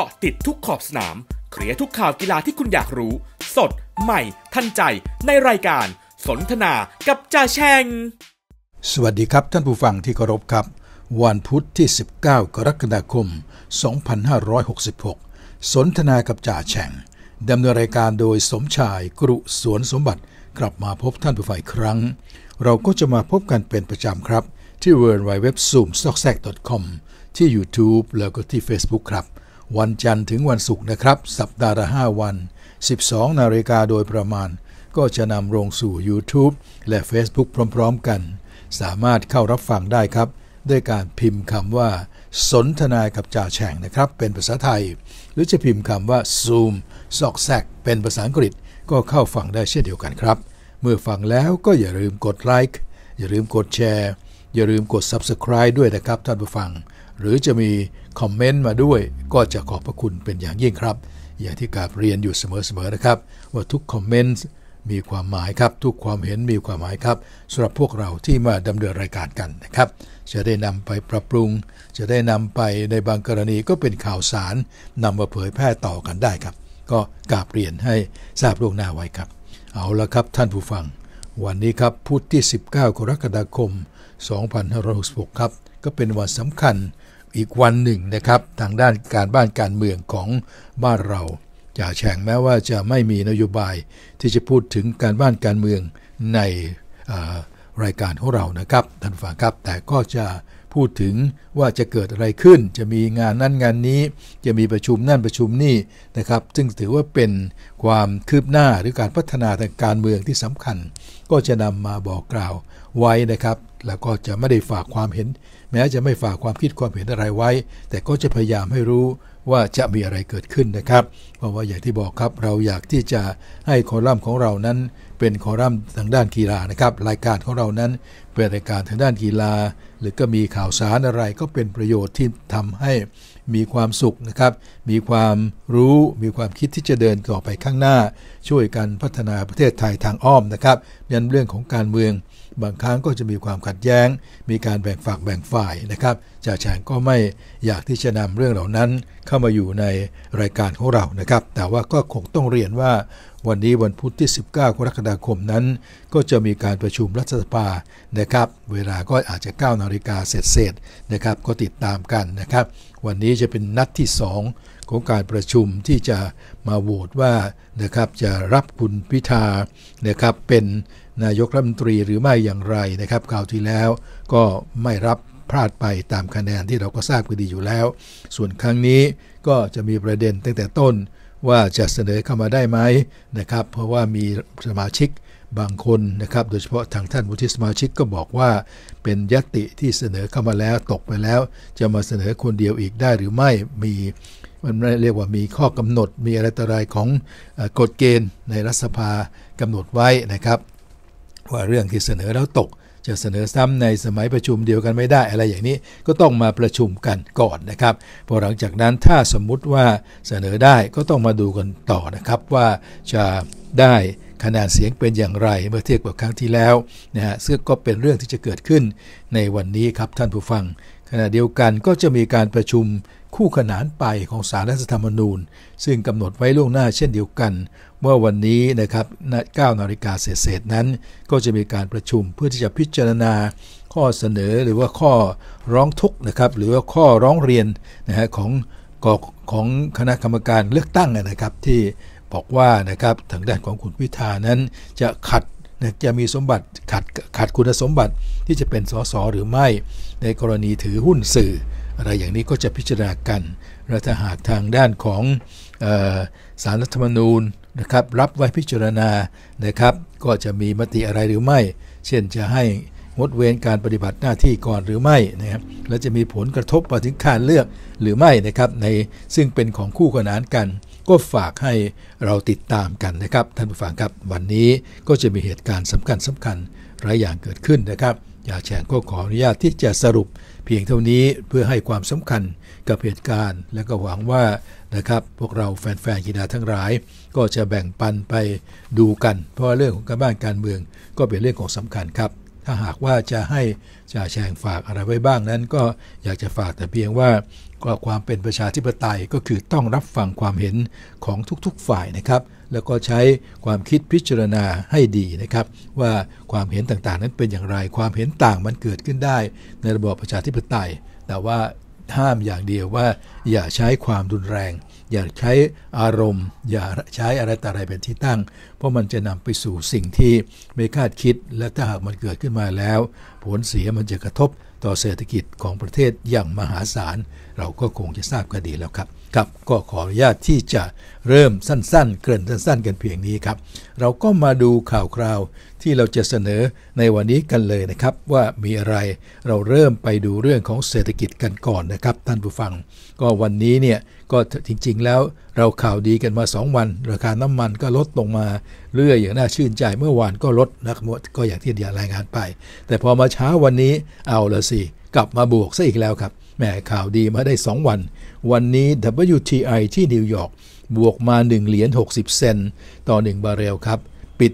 กาะติดทุกขอบสนาม เคลียร์ทุกข่าวกีฬาที่คุณอยากรู้ สด ใหม่ ทันใจ ในรายการสนทนากับจ่าแชง สวัสดีครับ ท่านผู้ฟังที่เคารพครับ วันพุทธที่ 19 กรกฎาคม 2566 สนทนากับจ่าแชงดำเนินรายการโดยสมชายกรุ สวนสมบัติ กลับมาพบท่านผู้ฝ่ายครั้ง เราก็จะมาพบกันเป็นประจำครับ ที่ w w w z o o m s o c k s a c c o m ที่ YouTube แล้วก็ที่ Facebook ครับวันจันทร์ถึงวันศุกร์นะครับ สัปดาห์ละ5 วัน 12 นาฬิกาโดยประมาณ ก็จะนำลงสู่ YouTube และ Facebook พร้อมๆ กัน สามารถเข้ารับฟังได้ครับ ด้วยการพิมพ์คำว่า สนทนากับจ่าแฉ่งนะครับ เป็นภาษาไทย หรือจะพิมพ์คำว่า Zoom ซอกแซก เป็นภาษาอังกฤษ ก็เข้าฟังได้เช่นเดียวกันครับ เมื่อฟังแล้วก็อย่าลืมกดไลค์อย่าลืมกดแชร์ อย่าลืมกด Subscribe ด้วยนะครับท่านผู้ฟังหรือจะมีคอมเมนต์มาด้วยก็จะขอบพระคุณเป็นอย่างยิ่งครับอย่างที่กาบเรียนอยู่เสมอๆนะครับว่าทุกคอมเมนต์มีความหมายครับทุกความเห็นมีความหมายครับสำหรับพวกเราที่มาดำเนินรายการกันนะครับ จะได้นำไปปรับปรุง จะได้นำไปในบางกรณีก็เป็นข่าวสาร นำมาเผยแพร่ต่อกันได้ครับ ก็กาบเรียนให้ทราบล่วงหน้าไว้ครับ เอาละครับท่านผู้ฟัง วันนี้ครับพุธที่ 19กรกฎาคม2566ครับ ก็เป็นวันสำคัญอีกวันหนึ่งนะครับทางด้านการบ้านการเมืองของบ้านเราจ่าแฉ่งแม้ว่าจะไม่มีนโยบายที่จะพูดถึงการบ้านการเมืองในรายการของเรานะครับท่านฟังครับแต่ก็จะพูดถึงว่าจะเกิดอะไรขึ้น จะมีงานนั่นงานนี้ จะมีประชุมนั่นประชุมนี่นะครับ ซึ่งถือว่าเป็นความคืบหน้าหรือการพัฒนาทางการเมืองที่สำคัญ ก็จะนำมาบอกกล่าวไว้นะครับ แล้วก็จะไม่ได้ฝากความเห็นแม้จะไม่ฝากความคิดความเห็นอะไรไว้ แต่ก็จะพยายามให้รู้ว่าจะมีอะไรเกิดขึ้นนะครับเพราะว่าอย่างที่บอกครับ เราอยากที่จะให้คอลัมน์ของเรานั้นเป็นคอลัมน์ทางด้านกีฬานะครับ รายการของเรานั้นเป็นรายการทางด้านกีฬา หรือก็มีข่าวสารอะไรก็เป็นประโยชน์ที่ทำให้ มีความสุขนะครับ มีความรู้ มีความคิดที่จะเดินต่อไปข้างหน้า ช่วยกันพัฒนาประเทศไทยทางอ้อมนะครับยันเรื่องของการเมืองบางครั้งก็จะมีความขัดแย้ง มีการแบ่งฝักแบ่งฝ่ายนะครับจ่าแฉงก็ไม่อยากที่จะนำเรื่องเหล่านั้นเข้ามาอยู่ในรายการของเรานะครับ แต่ว่าก็คงต้องเรียนว่าวันนี้วันพุธที่ 19กรกฎาคมนั้น ก็จะมีการประชุมรัฐสภานะครับ เวลาก็อาจจะ9นาฬิกาเสร็จๆนะครับ ก็ติดตามกันนะครับ วันนี้จะเป็นนัดที่ 2 ของการประชุมที่จะมาโหวตว่านะครับจะรับคุณพิธานะครับเป็นนายกรัฐมนตรีหรือไม่อย่างไรนะครับข่าวที่แล้วก็ไม่รับพลาดไปตามคะแนนที่เราก็ทราบกันดีอยู่แล้ว ส่วนครั้งนี้ก็จะมีประเด็นตั้งแต่ต้นว่าจะเสนอเข้ามาได้ไหมนะครับ เพราะว่ามีสมาชิกบางคนนะครับ โดยเฉพาะทางท่านวุฒิสมาชิกก็บอกว่าเป็นยติที่เสนอเข้ามาแล้วตกไปแล้ว จะมาเสนอคนเดียวอีกได้หรือไม่มี มันเรียกว่ามีข้อกำหนด มีอะไรต่ออะไรของกฎเกณฑ์ ในรัฐสภากำหนดไว้นะครับว่าเรื่องที่เสนอแล้วตกจะเสนอซ้ำในสมัยประชุมเดียวกันไม่ได้อะไรอย่างนี้ ก็ต้องมาประชุมกันก่อนนะครับพอหลังจากนั้นถ้าสมมุติว่าเสนอได้ก็ต้องมาดูกันต่อนะครับว่าจะได้คะแนนเสียงเป็นอย่างไรเมื่อเทียบกับครั้งที่แล้วนะฮะซึ่งก็เป็นเรื่องที่จะเกิดขึ้นในวันนี้ครับท่านผู้ฟังขณะเดียวกันก็จะมีการประชุมคู่ขนานไปของสารรัฐธรรมนูญ ซึ่งกำหนดไว้ล่วงหน้าเช่นเดียวกันว่าวันนี้นะครับ9นาฬิกาเศษนั้น ก็จะมีการประชุมเพื่อที่จะพิจารณาข้อเสนอหรือว่าข้อร้องทุกข์นะครับหรือว่าข้อร้องเรียนนะฮะของของคณะกรรมการเลือกตั้งนะครับ ที่บอกว่านะครับทางด้านของคุณพิธานั้นจะขัดจะมีสมบัติขัดขัดคุณสมบัติที่จะเป็นสสหรือไม่ในกรณีถือหุ้นสื่ออะไรอย่างนี้ก็จะพิจารณากัน และถ้าหากทางด้านของสารรัฐธรรมนูญนะครับรับไว้พิจารณานะครับ ก็จะมีมติอะไรหรือไม่ เช่นจะให้งดเว้นการปฏิบัติหน้าที่ก่อนหรือไม่นะครับ และจะมีผลกระทบไปถึงการเลือกหรือไม่นะครับในซึ่งเป็นของคู่ขนานกัน ก็ฝากให้เราติดตามกันนะครับท่านผู้ฟังครับวันนี้ก็จะมีเหตุการณ์สำคัญสำคัญหลายอย่างเกิดขึ้นนะครับ อยากแชร์ก็ขออนุญาตที่จะสรุปเพียงเท่านี้เพื่อให้ความสำคัญกับเหตุการณ์และก็หวังว่านะครับ พวกเราแฟนๆกีฬาทั้งหลาย ก็จะแบ่งปันไปดูกัน เพราะเรื่องของการบ้านการเมือง ก็เป็นเรื่องของสำคัญครับ ถ้าหากว่าจะให้จะแชงฝากอะไรไว้บ้างนั้น ก็อยากจะฝากแต่เพียงว่าความเป็นประชาธิปไตยก็คือต้องรับฟังความเห็นของทุกๆฝ่ายนะครับแล้วก็ใช้ความคิดพิจารณาให้ดีนะครับ ว่าความเห็นต่างๆ นั้นเป็นอย่างไรความเห็นต่างมันเกิดขึ้นได้ในระบอบประชาธิปไตย แต่ว่าห้ามอย่างเดียวว่า อย่าใช้ความรุนแรง อย่าใช้อารมณ์ อย่าใช้อะไรต่ออะไรเป็นที่ตั้ง เพราะมันจะนำไปสู่สิ่งที่ไม่คาดคิดและถ้าหากมันเกิดขึ้นมาแล้ว ผลเสียมันจะกระทบต่อเศรษฐกิจของประเทศอย่างมหาศาลเราก็คงจะทราบกันดีแล้วครับครับก็ขออนุญาตที่จะเริ่มสั้น ๆเกริ่นสั้นๆ กันเพียงนี้ครับ เราก็มาดูข่าวคราว ที่เราจะเสนอในวันนี้กันเลยนะครับ ว่ามีอะไรเราเริ่มไปดูเรื่องของเศรษฐกิจกันก่อนนะครับ ท่านผู้ฟัง ก็วันนี้เนี่ยก็จริง ๆ แล้วเราข่าวดีกันมา 2 วันราคาน้ำมันก็ลดลงมา เรื่อยอย่างน่าชื่นใจเมื่อวานก็ลดนะก็อย่างที่เดียรายงานไป แต่พอมาเช้าวันนี้เอาละสิกลับมาบวกซะอีกแล้วครับแหมข่าวดีมาได้ 2 วัน วันนี้ WTI ที่นิวยอร์กบวกมา 1 เหรียญ60 เซนต์ ต่อ 1 บาร์เรลครับ ปิด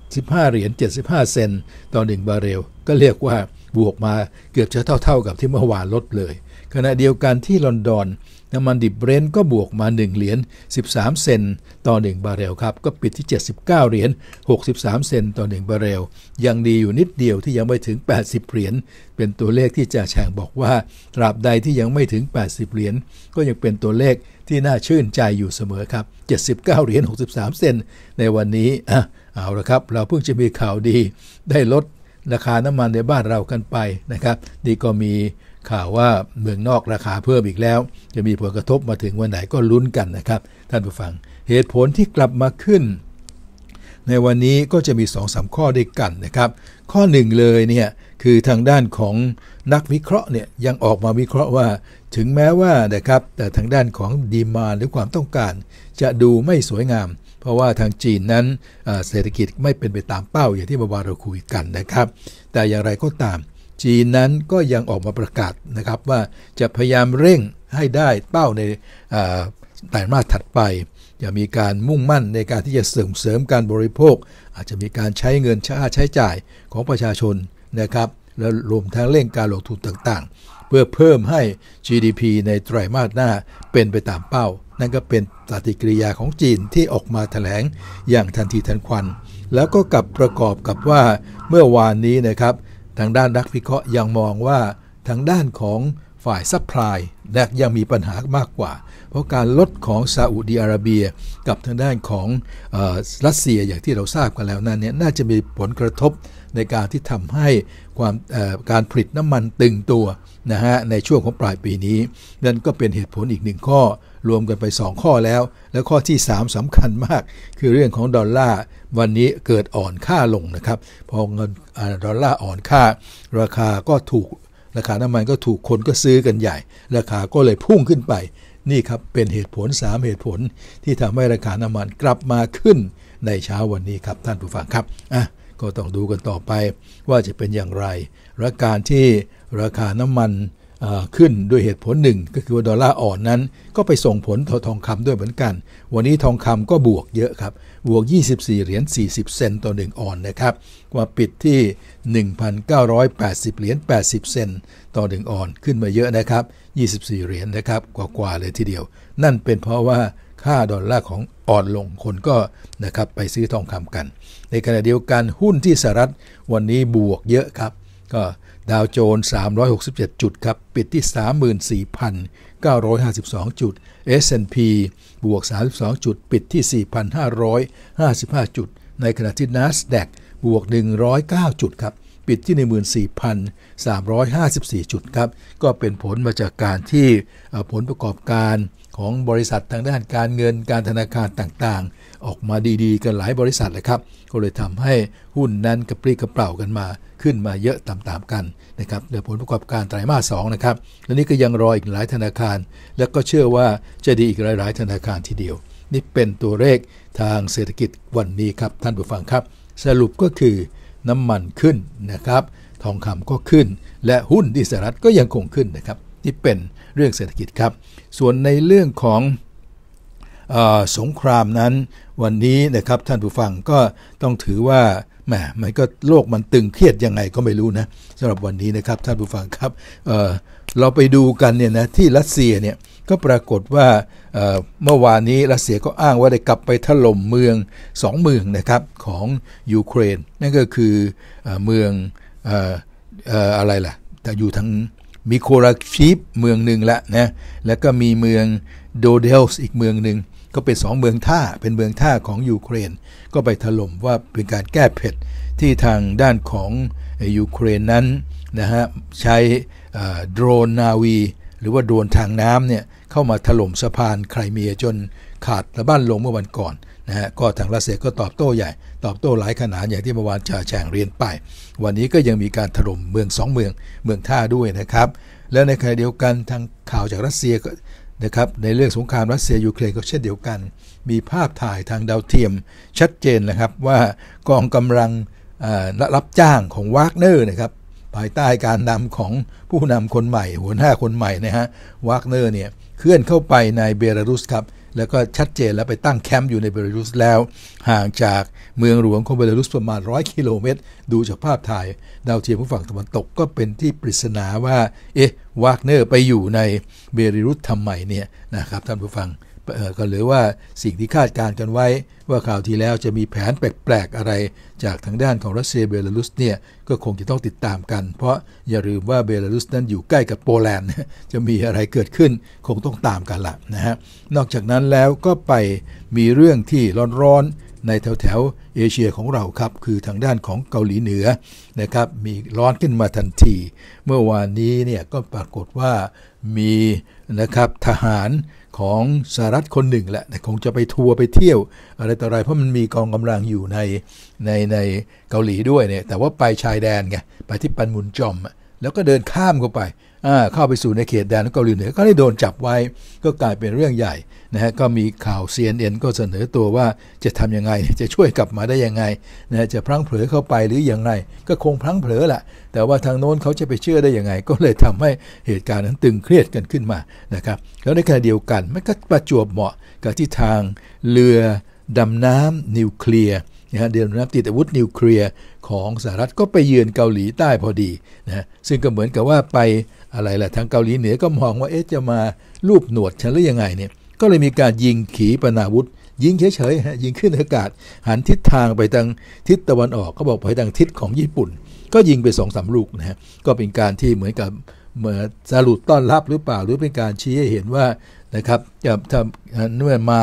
75 เหรียญ75 เซนต์ ต่อ 1 บาร์เรล ก็เรียกว่า บวกมาเกือบจะเท่าๆกับที่เมื่อวานลดเลย ขณะเดียวกันที่ลอนดอนน้ำมันดิบเบรนท์ก็บวกมา1เหรียญ13 เซนต์ต่อ1บาเรลครับก็ปิดที่ 79เหรียญ63 เซนต์ต่อ1บาเรลยังดีอยู่นิดเดียวที่ยังไม่ถึง 80เหรียญเป็นตัวเลขที่จ่าแฉ่งบอกว่าตราบใดที่ยังไม่ถึง 80เหรียญก็ยังเป็นตัวเลขที่น่าชื่นใจอยู่เสมอครับ 79เหรียญ63 เซนต์ในวันนี้อ่ะเอาละครับ เราเพิ่งจะมีข่าวดี ได้ลด ราคา น้ำมันในบ้านเรากันไปนะครับนี่ก็มีข่าวว่า เมืองนอกราคาเพิ่มอีกแล้ว จะมีผลกระทบมาถึงวันไหนก็ลุ้นกันนะครับ ท่านผู้ฟังเหตุผลที่กลับมาขึ้น ในวันนี้ก็จะมี2อสาข้อด้วยกันนะครับ ข้อหนึ่งเลยเนี่ยคือทางด้านของนักวิเคราะห์เนี่ยยังออกมาวิเคราะห์ว่า ถึงแม้ว่านะครับแต่ทางด้านของดีมาหรือความต้องการ จะดูไม่สวยงาม เพราะว่าทางจีนนั้นเศรษฐกิจไม่เป็นไปตามเป้าอย่างที่บาวาเราคุยกันนะครับ แต่อย่างไรก็ตามจีนนั้นก็ยังออกมาประกาศนะครับว่าจะพยายามเร่งให้ได้เป้าในไตรมาสถัดไป จะมีการมุ่งมั่นในการที่จะเสริมเสริมการบริโภค อาจจะมีการใช้เงินชาใช้จ่ายของประชาชนนะครับ และรวมทั้งเร่งการลงทุนต่างๆ เพื่อเพิ่มให้ GDP ในไตรมาสหน้าเป็นไปตามเป้า นั่นก็เป็นปฏิกิริยาของจีนที่ออกมาถแถลงอย่างทันทีทันควัน แล้วก็กลับประกอบกับว่าเมื่อวานนี้นะครับทางด้านนักวิเคราะห์ยังมองว่าทางด้านของฝ่ายซัพพลายแยังมีปัญหามากกว่า เพราะการลดของซาอุดีอาระเบีย กับทางด้านของรัสเซียอย่างที่เราทราบกันแล้วนั้นเนี่ยน่าจะมีผลกระทบในการที่ทำให้ความการผลิตน้ำมันตึงตัวนะฮะในช่วงของปลายปีนี้ นั่นก็เป็นเหตุผลอีกหนึ่งข้อรวมกันไป 2 ข้อแล้ว และข้อที่ 3 สำคัญมาก คือเรื่องของดอลลาร์วันนี้เกิดอ่อนค่าลงนะครับ พอเงินดอลลาร์อ่อนค่า ราคาก็ถูก ราคาน้ำมันก็ถูกคนก็ซื้อกันใหญ่ ราคาก็เลยพุ่งขึ้นไป นี่ครับเป็นเหตุผล3เหตุผล ที่ทำให้ราคาน้ำมันกลับมาขึ้นในเช้าวันนี้ครับท่านผู้ฟังครับอ่ะก็ต้องดูกันต่อไปว่าจะเป็นอย่างไรและการที่ราคาน้ำมันขึ้นด้วยเหตุผลหนึ่งก็คือว่าดอลลาร์อ่อนนั้น ก็ไปส่งผลต่อทองคำด้วยเหมือนกัน วันนี้ทองคำก็บวกเยอะครับ บวก 24 เหรียญ 40 เซนต์ต่อ1ออนนะครับว่าปิดที่ 1,980 เหรียญ 80 เซนต์ต่อ1ออนขึ้นมาเยอะนะครับ 24 เหรียญนะครับกว่าๆเลยทีเดียว นั่นเป็นเพราะว่าค่าดอลลาร์ของอ่อนลงคนก็นะครับไปซื้อทองคำกัน ในขณะเดียวกันหุ้นที่สหรัฐวันนี้บวกเยอะครับ็ดาวโจนส์367 จุดครับ ปิดที่ 34,952 จุด S&P บวก 32 จุด ปิดที่ 4,555 จุด ในขณะที่ NASDAQ บวก 109 จุดครับ ปิดที่ 14,354 จุดครับ ก็เป็นผลมาจากการที่ผลประกอบการของบริษัททางด้านการเงินการธนาคารต่าง ๆออกมาดีๆ กันหลายบริษัทเลยครับ ก็เลยทำให้หุ้นนั้นกระปรี้กระเปร่ากันมาขึ้นมาเยอะตามๆกันนะครับ เดี๋ยวผลประกอบการไตรมาสสนะครับและนี่ก็ยังรออีกหลายธนาคาร และก็เชื่อว่าจะดีอีกหลาย ๆ ธนาคารทีเดียว นี่เป็นตัวเลขทางเศรษฐกิจวันนี้ครับ ท่านผู้ฟังครับ สรุปก็คือน้ำมันขึ้นนะครับ ทองคำก็ขึ้น และหุ้นดิสรัฐก็ยังคงขึ้นนะครับ นี่เป็นเรื่องเศรษฐกิจครับ ส่วนในเรื่องของอสงครามนั้นวันนี้นะครับท่านผู้ฟังก็ต้องถือว่าแหมมันก็โลกมันตึงเครียดยังไงก็ไม่รู้นะสำหรับวันนี้นะครับท่านผู้ฟังครับเเราไปดูกันเนี่ยนะที่รัสเซียเนี่ยก็ปรากฏว่าเมื่อวานนี้รัสเซียก็อ้างว่าได้กลับไปถล่มเมืองสองเมืองนะครับของยูเครนนั่นก็คือเมืองอะไรล่ะแต่อยู่ทางมีโคราชีฟเมืองหนึ่งละนะแล้วก็มีเมืองโดเดลส์อีกเมืองหนึ่งก็เป็นสองเมืองท่าเป็นเมืองท่าของยูเครน ก็ไปถล่มว่าเป็นการแก้เผ็ดที่ทางด้านของยูเครนนั้นนะฮะใช้โดรนนาวี หรือว่าโดรนทางน้ำเนี่ยเข้ามาถล่มสะพานไครเมียจนขาดระบ้านลงเมื่อวันก่อนนะฮะก็ทางรัสเซียก็ตอบโต้ใหญ่ตอบโต้หลายขนาดอย่างที่เมื่อวานจ่าแฉงเรียนไป วันนี้ก็ยังมีการถล่มเมืองสองเมืองเมืองท่าด้วยนะครับ และในขณะเดียวกันทางข่าวจากรัสเซียก็นะครับในเรื่องสงครามรัสเซียยูเครนก็เช่นเดียวกัน มีภาพถ่ายทางดาวเทียมชัดเจนนะครับว่ากองกำลังรับจ้างของวากเนอร์นะครับภายใต้การนำของผู้นำคนใหม่ หัวหน้าคนใหม่นะฮะวากเนอร์เนี่ยเคลื่อนเข้าไปในเบลารุสครับแล้วก็ชัดเจนแล้วไปตั้งแคมป์อยู่ในเบลารุสแล้ว ห่างจากเมืองหลวงของเบลารุสประมาณ 100กิโลเมตร ดูจากภาพถ่ายดาวเทียมผู้ฝั่งตะวันตกก็เป็นที่ปริศนาว่า เอ๊ะ วากเนอร์ไปอยู่ในเบลารุสทำไมเนี่ย นะครับท่านผู้ฟังก็หรือว่าสิ่งที่คาดการณ์กันไว้ ว่าข่าวที่แล้วจะมีแผนแปลกๆ อะไรจากทางด้านของรัสเซียเบลารุสเนี่ยก็คงจะต้องติดตามกันเพราะอย่าลืมว่าเบลารุสนั้นอยู่ใกล้กับโปแลนด์จะมีอะไรเกิดขึ้น คงต้องตามกันละนะฮะนอกจากนั้นแล้วก็ไปมีเรื่องที่ร้อนๆ ในแถวแถวเอเชียของเราครับคือทางด้านของเกาหลีเหนือนะครับมีร้อนขึ้นมาทันที เมื่อวานนี้เนี่ยก็ปรากฏว่ามีนะครับทหารของสหรัฐคนหนึ่งแหละคงจะไปทัวร์ไปเที่ยว อะไรต่ออะไร เพราะมันมีกองกำลังอยู่ในในในเกาหลีด้วยเนี่ย แต่ว่าไปชายแดนไงไปที่ปันมุนจอม แล้วก็เดินข้ามเข้าไปเข้าไปสู่ในเขตแดนเกาหลีเหนือ ก็ได้โดนจับไว้ ก็กลายเป็นเรื่องใหญ่นะฮะก็มีข่าว CNN ก็เสนอตัวว่าจะทํำยังไง จะช่วยกลับมาได้ยังไงนะจะพลั้งเผลอเข้าไปหรืออย่างไรก็คงพลั้งเผลอแหละแต่ว่าทางโน้นเขาจะไปเชื่อได้ยังไงก็เลยทำให้เหตุการณ์นั้นตึงเครียดกันขึ้นมานะครับแล้วในขณะเดียวกันมันก็ประจวบเหมาะกับที่ทางเรือดำน้ำนิวเคลียร์นะฮะเดินรับติดอาวุธนิวเคลียร์ของสหรัฐก็ไปเยือนเกาหลีใต้พอดีนะซึ่งก็เหมือนกับว่าไปอะไรล่ะทางเกาหลีเหนือก็มองว่าเอ๊ะจะมาลูบหนวดฉันหรือยังไงเนี่ยก็เลยมีการยิงขีปนาวุธ ยิงเฉยๆยิงขึ้นอากาศ หันทิศทางไปทางทิศตะวันออกก็บอกไปทางทิศของญี่ปุ่น ก็ยิงไปสองสาลูกนะฮะก็เป็นการที่เหมือนกับเมื่อสรุปต้อนรับหรือเปล่าหรือเป็นการชี้ให้เห็นว่านะครับจะถ้าเนื่อมา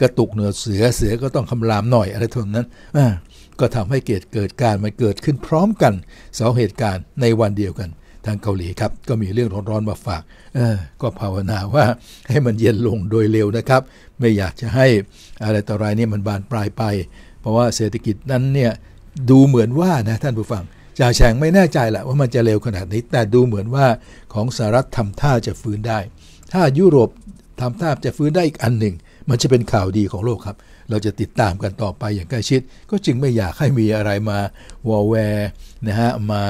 กระตุกเหนือเสือเสือ ก็ต้องคำรามหน่อย อะไรท้งนั้นก็ทำให้เกิดเกิดการ มันเกิดขึ้นพร้อมกันสองเหตุการณ์ในวันเดียวกัน ทางเกาหลีครับ ก็มีเรื่องร้อนๆมาฝากก็ภาวนาว่าให้มันเย็นลงโดยเร็วนะครับ ไม่อยากจะให้อะไรต่ออะไรนี่มันบานปลายไป เพราะว่าเศรษฐกิจนั้นเนี่ยดูเหมือนว่านะ ท่านผู้ฟังจ่าแฉงไม่แน่ใจแหละว่ามันจะเร็วขนาดนี้ แต่ดูเหมือนว่าของสหรัฐทำท่าจะฟื้นได้ ถ้ายุโรปทำท่าจะฟื้นได้อีกอันหนึ่งมันจะเป็นข่าวดีของโลกครับ เราจะติดตามกันต่อไปอย่างใกล้ชิด ก็จึงไม่อยากให้มีอะไรมาวอลแวร์นะฮะมา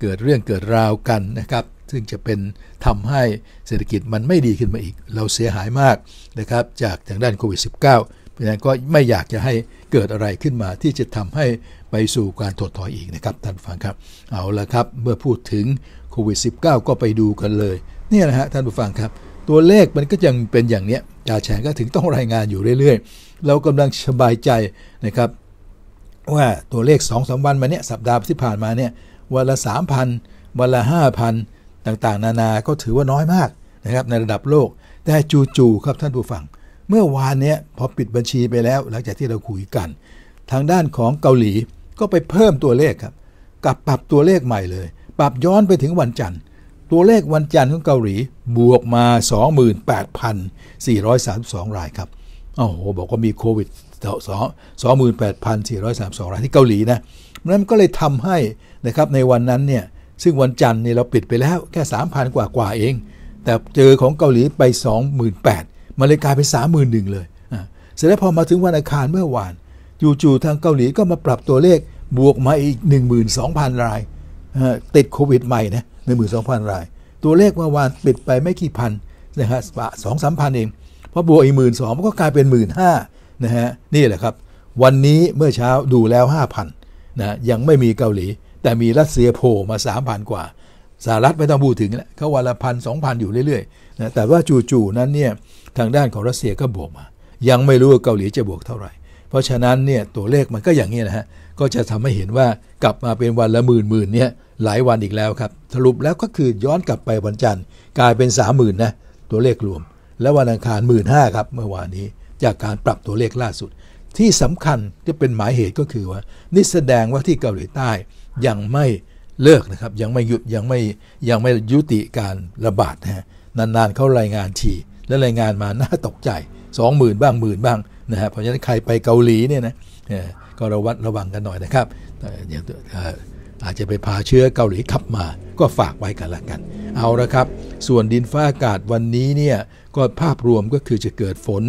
เกิดเรื่องเกิดราวกันนะครับซึ่งจะเป็นทำให้เศรษฐกิจมันไม่ดีขึ้นมาอีกเราเสียหายมากนะครับจากทางด้านโควิด -19 เพราะฉะนั้นก็ไม่อยากจะให้เกิดอะไรขึ้นมาที่จะทำให้ไปสู่การถดถอยอีกนะครับ ท่านฟังครับเอาละครับเมื่อพูดถึงโควิด -19 ก็ไปดูกันเลย เนี่ยนะฮะท่านผู้ฟังครับตัวเลขมันก็ยังเป็นอย่างเนี้ยจ่าแฉงก็ถึงต้องรายงานอยู่เรื่อย ๆ เรากำลังสบายใจนะครับ ว่าตัวเลข2อสวันมาเนี้ย สัปดาห์ที่ผ่านมาเนี่ยวันละ 3,000 วันละ 5,000 ต่างๆ นานา ก็ถือว่าน้อยมากนะครับในระดับโลก แต่จู่ๆครับท่านผู้ฟังเมื่อวานเนี้ยพอปิดบัญชีไปแล้ว หลังจากที่เราคุยกัน ทางด้านของเกาหลีก็ไปเพิ่มตัวเลขครับ กับปรับตัวเลขใหม่เลย ปรับย้อนไปถึงวันจันทร์ตัวเลขวันจันทร์ของเกาหลีบวกมา 28,432 รายครับโอ้โห บอกว่ามีโควิด28,432 รายที่เกาหลีนะนั้นก็เลยทำให้นะครับในวันนั้นเนี่ย ซึ่งวันจันทร์เนี่ยเราปิดไปแล้วแค่ 3,000 กว่ากว่าเอง แต่เจอของเกาหลีไป 28,000มานเลยกลายเป็น31,000 เลย เสร็จแล้วพอมาถึงวันอังคารเมื่อวาน จู่ๆทางเกาหลีก็มาปรับตัวเลขบวกมาอีก 12,000 รายติดโควิด ใหม่นะ1 2 0 0 0 ราย ตัวเลขเมื่อวานปิดไปไม่กี่พันนะฮะสองสามพันเอง เพราะบวกอีกหมื่นสองมันก็กลายเป็นหมื่นห้านะฮะ นี่แหละครับ วันนี้เมื่อเช้าดูแล้วห้าพันนะ ยังไม่มีเกาหลี แต่มีรัสเซียโผล่มาสามพันกว่าสหรัฐไม่ต้องพูดถึงแล้วเขาวันละพันสองพันอยู่เรื่อยๆนะแต่ว่าจู่ๆนั้นเนี่ย ทางด้านของรัสเซียก็บวกมา ยังไม่รู้ว่าเกาหลีจะบวกเท่าไหร่ เพราะฉะนั้นเนี่ยตัวเลขมันก็อย่างนี้นะฮะก็จะทำให้เห็นว่ากลับมาเป็นวันละหมื่นหมื่นเนี่ยหลายวันอีกแล้วครับ สรุปแล้วก็คือย้อนกลับไปวันจันทร์กลายเป็น30,000 นะ ตัวเลขรวม และวันอังคารหมื่นห้าครับ เมื่อวานนี้จากการปรับตัวเลขล่าสุด ที่สำคัญที่เป็นหมายเหตุก็คือว่านี่แสดงว่าที่เกาหลีใต้ยังไม่เลิกนะครับยังไม่หยุดยังไม่ยังไม่ยุติการระบาดนะฮะนานๆเขารายงานทีและรายงานมาน่าตกใจ 20,000บ้างหมื่นบ้างนะฮะเพราะฉะนั้นใครไปเกาหลีเนี่ยนะก็ระวัดระวังกันหน่อยนะครับอย่างอาจจะไปพาเชื้อเกาหลีขับมา ก็ฝากไว้กันละกัน เอาละครับ ส่วนดินฟ้าอากาศวันนี้เนี่ยก็ภาพรวมก็คือจะเกิดฝน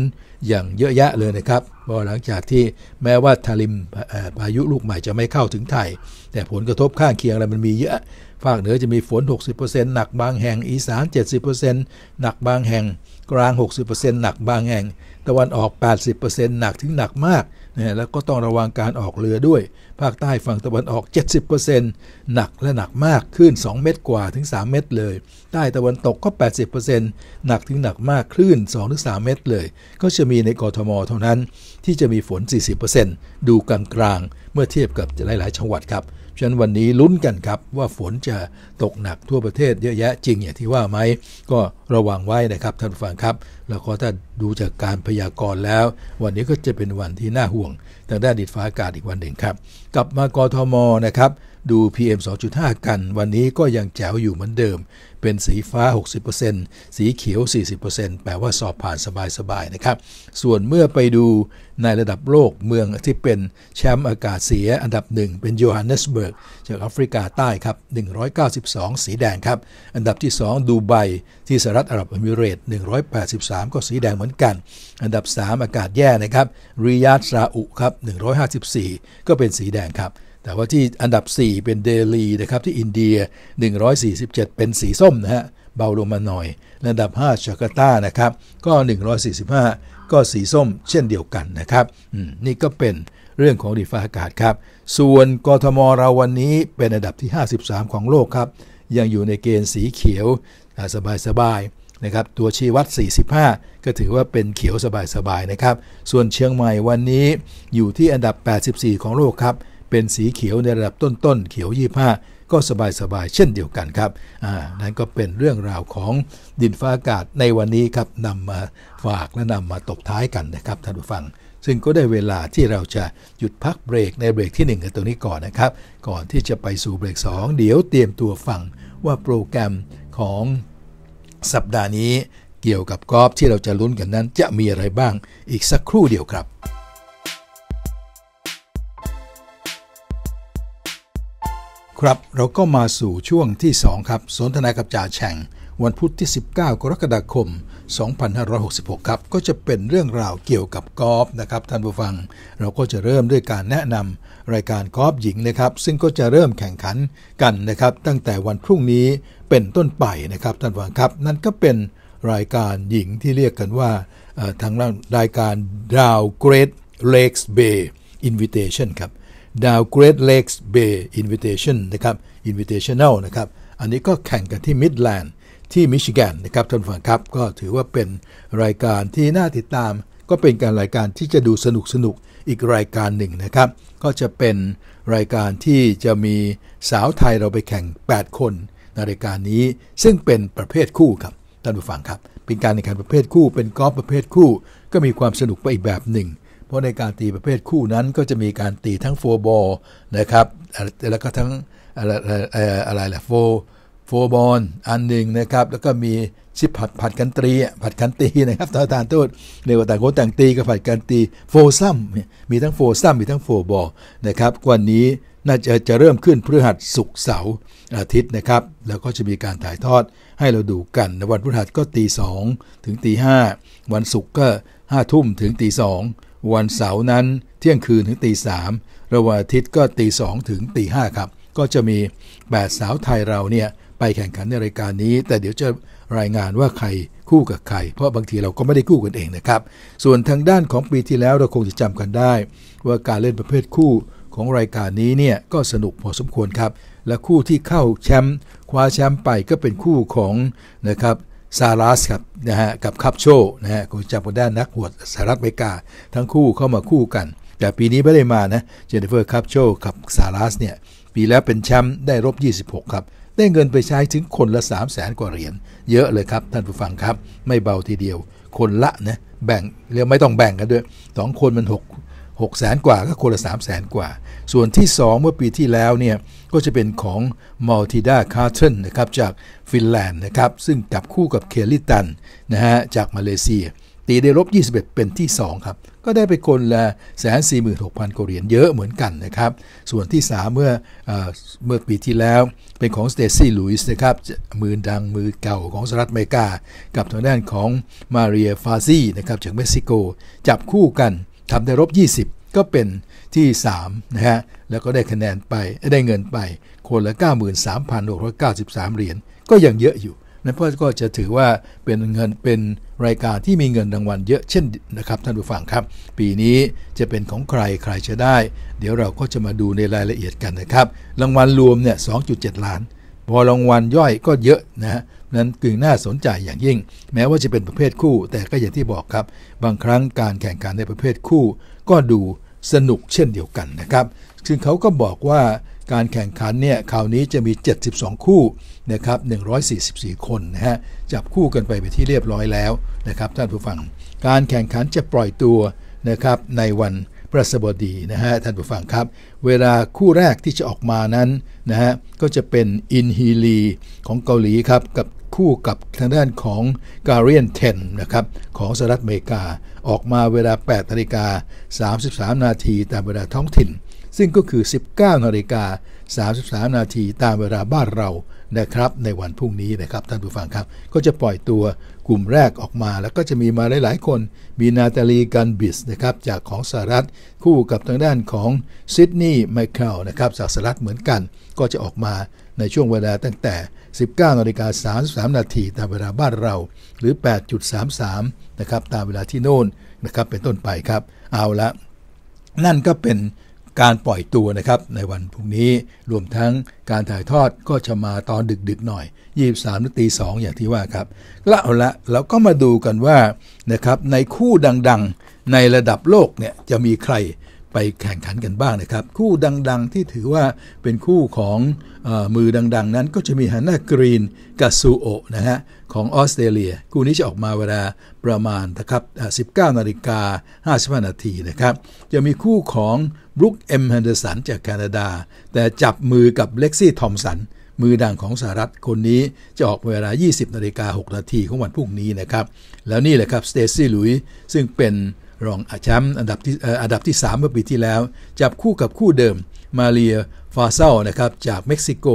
อย่างเยอะแยะเลยนะครับ เพราะหลังจากที่แม้ว่าทาริมพายุลูกใหม่จะไม่เข้าถึงไทย แต่ผลกระทบข้างเคียงอะไรมันมีเยอะ ภาคเหนือจะมีฝน 60%หนักบางแห่ง อีสาน 70%หนักบางแห่ง กลาง 60%หนักบางแห่ง ตะวันออก 80%หนักถึงหนักมากนะแล้วก็ต้องระวังการออกเรือด้วย ภาคใต้ฝั่งตะวันออก 70%หนักและหนักมากขึ้น 2 เมตร กว่าถึง 3 เมตร เลย ใต้ตะวันตกก็ 80%หนักถึงหนักมากคลื่น2-3เมตรเลย ก็จะมีในกรทมเท่านั้น ที่จะมีฝน 40%ดูกลางๆเมื่อเทียบกับหลายๆจังหวัดครับฉะนั้นวันนี้ลุ้นกันครับว่าฝนจะตกหนักทั่วประเทศเยอะแยะจริงอย่างที่ว่าไหมก็ระวังไว้นะครับท่านฟังครับ แล้วก็ถ้าดูจากการพยากรณ์แล้ว วันนี้ก็จะเป็นวันที่น่าห่วงทางด้านดินฟ้าอากาศอีกวันหนึ่งครับกลับมากรทมนะครับดู PM 2.5 กัน วันนี้ก็ยังแจ๋วอยู่เหมือนเดิม เป็นสีฟ้า 60%สีเขียว 40%แปลว่าสอบผ่านสบายๆนะครับ ส่วนเมื่อไปดูในระดับโลกเมืองที่เป็นแชมป์อากาศเสีย อันดับหนึ่งเป็นโยฮันเนสเบิร์กจากแอฟริกาใต้ครับ 192 สีแดงครับ อันดับที่ 2 ดูไบที่สหรัฐอาหรับเอมิเรต 183 ก็สีแดงเหมือนกัน อันดับ 3 อากาศแย่นะครับ ริยาดซาอุครับ154 ก็เป็นสีแดงครับแต่ว่าที่อันดับ 4 เป็นเดลีนะครับที่อินเดีย 147 เป็นสีส้มนะฮะ เบาลงมาหน่อย อันดับ5จาการ์ตานะครับ ก็ 145 ก็สีส้มเช่นเดียวกันนะครับ นี่ก็เป็นเรื่องของดีฟ้าอากาศครับ ส่วนกทมเราวันนี้เป็นอันดับที่ 53 ของโลกครับ ยังอยู่ในเกณฑ์สีเขียวสบายสบายนะครับ ตัวชี้วัด45 ก็ถือว่าเป็นเขียวสบาย ๆ นะครับ ส่วนเชียงใหม่วันนี้อยู่ที่อันดับ 84 ของโลกครับเป็นสีเขียวในระดับต้นๆเขียวยี่ห้า ก็สบายๆ เช่นเดียวกันครับ อ่า นั่นก็เป็นเรื่องราวของดินฟ้าอากาศในวันนี้ครับนำมาฝากและนำมาตบท้ายกันนะครับท่านผู้ฟัง ซึ่งก็ได้เวลาที่เราจะหยุดพักเบรกในเบรกที่1กันตรงนี้ก่อนนะครับ ก่อนที่จะไปสู่เบรก 2 เดี๋ยวเตรียมตัวฟังว่าโปรแกรมของสัปดาห์นี้เกี่ยวกับกอล์ฟที่เราจะลุ้นกันนั้น จะมีอะไรบ้างอีกสักครู่เดียวครับครับเราก็มาสู่ช่วงที่2ครับ สนทนากับจ่าแฉ่ง วันพุธที่ 19 กรกฎาคม 2566 ครับ ก็จะเป็นเรื่องราวเกี่ยวกับกอล์ฟนะครับท่านผู้ฟัง เราก็จะเริ่มด้วยการแนะนำรายการกอล์ฟหญิงนะครับ ซึ่งก็จะเริ่มแข่งขันกันนะครับ ตั้งแต่วันพรุ่งนี้เป็นต้นไปนะครับท่านผู้ฟังครับ นั่นก็เป็นรายการหญิงที่เรียกกันว่า ทางรายการดาวเกรดเลกส์เบย์อินวิเทชันครับดาว Great Lakes Bay Invitation นะครับ Invitational นะครับ อันนี้ก็แข่งกันที่ Midland ที่มิชิแกนนะครับท่านฟังครับก็ถือว่าเป็นรายการที่น่าติดตาม ก็เป็นการรายการที่จะดูสนุกสนุกอีกรายการหนึ่งนะครับก็จะเป็นรายการที่จะมีสาวไทยเราไปแข่ง 8 คน ในรายการนี้ซึ่งเป็นประเภทคู่ครับท่านผู้ฟังครับเป็นการแข่งขันประเภทคู่เป็นกอล์ฟประเภทคู่ก็มีความสนุกไปอีกแบบหนึ่งเพราะในการตีประเภทคู่นั้นก็จะมีการตีทั้งโฟบอลนะครับ แล้วก็ทั้งอะไรอะไรแหละโฟโฟบอลอันหนึ่งนะครับ แล้วก็มีชิปผัดผัดกันตี ผัดกันตีนะครับต่านทานโทษเรียกว่าต่างคนต่างตีกับผัดกันตีโฟซัมมีทั้งโฟซัมมีทั้งโฟบอลนะครับ วันนี้น่าจะจะเริ่มขึ้นพฤหัสศุกร์เสาร์อาทิตย์นะครับ แล้วก็จะมีการถ่ายทอดให้เราดูกันวันพฤหัสก็ตีสองถึงตีห้าวันศุกร์ก็ห้าทุ่มถึงตีสองวันเสาร์นั้นเที่ยงคืนถึงตีสามระหว่างอาทิตย์ก็ตีสองถึงตีห้าครับ ก็จะมีแปดสาวไทยเราเนี่ยไปแข่งขันในรายการนี้ แต่เดี๋ยวจะรายงานว่าใครคู่กับใคร เพราะบางทีเราก็ไม่ได้คู่กันเองนะครับ ส่วนทางด้านของปีที่แล้วเราคงจะจำกันได้ ว่าการเล่นประเภทคู่ของรายการนี้เนี่ยก็สนุกพอสมควรครับ และคู่ที่เข้าแชมป์คว้าแชมป์ไปก็เป็นคู่ของนะครับซารัสครับนะฮะกับคับโชนะฮะคุณจำคนได้นักหวดสหรัฐอเมริกา ทั้งคู่เข้ามาคู่กัน แต่ปีนี้ไม่ได้มานะเจนนิเฟอร์คับโชกับซารัสเนี่ยปีแล้วเป็นแชมป์ได้รบ 26 ครับ ได้เงินไปใช้ถึงคนละ 3 0 0แสนกว่าเหรียญเยอะเลยครับท่านผู้ฟังครับไม่เบาทีเดียว คนละนะแบ่งเรียกไม่ต้องแบ่งกันด้วยสองคนมัน 6 6 0แสนกว่าก็คนละ3 0 0แสนกว่า ส่วนที่ 2 เมื่อปีที่แล้วเนี่ยก็จะเป็นของมอลติดาคาร์เทนนะครับจากฟินแลนด์นะครับ ซึ่งจับคู่กับเคลลิตันนะฮะ จากมาเลเซีย ตีได้ลบ21 เป็นที่ 2 ครับ ก็ได้ไปคนละแสนสี่หมื่นหกพันกาเหรียญเยอะเหมือนกันนะครับ ส่วนที่ 3 เมื่อเมื่อปีที่แล้ว เป็นของสเตซี่ลุยส์นะครับมือดังมือเก่าของสหรัฐอเมริกา กับทางด้านของมาเรียฟาซี่นะครับ จากเม็กซิโกจับคู่กันทำได้ลบ20ก็เป็นที่3นะฮะ แล้วก็ได้คะแนนไป ได้เงินไป คนละ93,693 เหรียญ ก็ยังเยอะอยู่ นั่นเพราะก็จะถือว่าเป็นเงิน เป็นรายการที่มีเงินรางวัลเยอะเช่นนะครับท่านผู้ฟังครับ ปีนี้จะเป็นของใคร ใครจะได้ เดี๋ยวเราก็จะมาดูในรายละเอียดกันนะครับ รางวัลรวมเนี่ย2.7 ล้าน พอรางวัลย่อยก็เยอะนะฮะนั้นกึ่งน่าสนใจอย่างยิ่ง แม้ว่าจะเป็นประเภทคู่ แต่ก็อย่างที่บอกครับ บางครั้งการแข่งขันในประเภทคู่ก็ดูสนุกเช่นเดียวกันนะครับ ซึ่งเขาก็บอกว่าการแข่งขัน เนี่ยคราวนี้จะมี 72 คู่นะครับ 144 คนนะฮะ จับคู่กันไปไปที่เรียบร้อยแล้วนะครับท่านผู้ฟัง การแข่งขันจะปล่อยตัวนะครับในวันพระสบดีนะฮะท่านผู้ฟังครับ เวลาคู่แรกที่จะออกมานั้นนะฮะก็จะเป็นอินฮีลีของเกาหลีครับกับคู่กับทางด้านของกาเรียนเทนนะครับของสหรัฐอเมริกาออกมาเวลา8นาฬิกา 33 นาที ตามเวลาท้องถิ่น ซึ่งก็คือ 19 นาฬิกา 33 นาทีตามเวลาบ้านเรา นะครับ ในวันพรุ่งนี้ นะครับ ท่านผู้ฟังครับ ก็จะปล่อยตัวกลุ่มแรกออกมา แล้วก็จะมีมาหลาย ๆ คน มีนาตาลี กันบิสนะครับ จากของสหรัฐคู่กับทางด้านของซิดนีย์ไมเคิลนะครับ จากสหรัฐเหมือนกัน ก็จะออกมาในช่วงเวลาตั้งแต่ 19 นาฬิกา33 นาทีตามเวลาบ้านเรา หรือ 8.33 นะครับ ตามเวลาที่โน่นนะครับ เป็นต้นไปครับ เอาละนั่นก็เป็นการปล่อยตัวนะครับ ในวันพรุ่งนี้ รวมทั้งการถ่ายทอดก็จะมาตอนดึกๆ หน่อย 23นาที2ออย่างที่ว่าครับแล้วเอาละเราก็มาดูกันว่านะครับ ในคู่ดังๆ ในระดับโลกเนี่ย จะมีใครไปแข่งขันกันบ้างนะครับ คู่ดังๆที่ถือว่าเป็นคู่ของอมือดัง ๆ นั้นก็จะมีฮันนากรีนกับซูโอนะฮะของออสเตรเลีย คู่นี้จะออกมาเวลาประมาณนะครับ 19นาฬิกา55นาทีนะครับจะมีคู่ของบรุกเอ็มแฮนเดอร์สันจากแคนาดา แต่จับมือกับเล็กซี่ทอมสันมือดังของสหรัฐคนนี้จะออกเวลา 20นาฬิกา6นาทีของวันพรุ่งนี้นะครับ แล้วนี่แหละครับสเตซี่ลุยซึ่งเป็นรองแชมป์อันดับที่อันดับที่ 3 เมื่อปีที่แล้ว จับคู่กับคู่เดิมมาเรียฟาเซลนะครับจากเม็กซิโก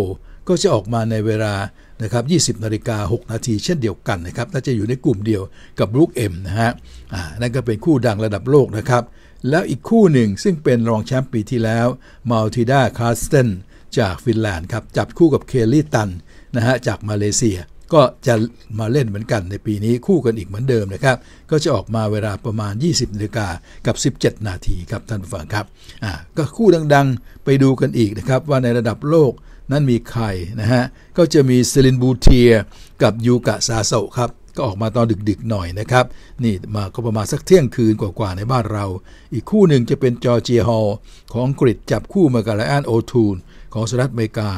ก็จะออกมาในเวลานะครับ20นาฬิกา6นาทีเช่นเดียวกันนะครับน่าจะอยู่ในกลุ่มเดียวกับบลูกเอ็มนะฮะอ่านั่นก็เป็นคู่ดังระดับโลกนะครับแล้วอีกคู่หนึ่งซึ่งเป็นรองแชมป์ปีที่แล้วมาลติดาคาสเตนจากฟินแลนด์ครับจับคู่กับเคลลี่ตันนะฮะจากมาเลเซียก็จะมาเล่นเหมือนกันในปีนี้คู่กันอีกเหมือนเดิมนะครับ ก็จะออกมาเวลาประมาณ 20นาฬิกา กับ17นาทีครับท่านผู้ฟังครับอ่าก็คู่ดัง ๆ ไปดูกันอีกนะครับ ว่าในระดับโลกนั้นมีใครนะฮะ ก็จะมีเซลินบูเทียกับยูกะซาโซครับก็ออกมาตอนดึกๆหน่อยนะครับ นี่มาก็ประมาณสักเที่ยงคืนกว่าๆในบ้านเรา อีกคู่หนึ่งจะเป็นจอร์เจียฮอลของอังกฤษจับคู่มากับไลออนโอทูลของสหรัฐอเมริกา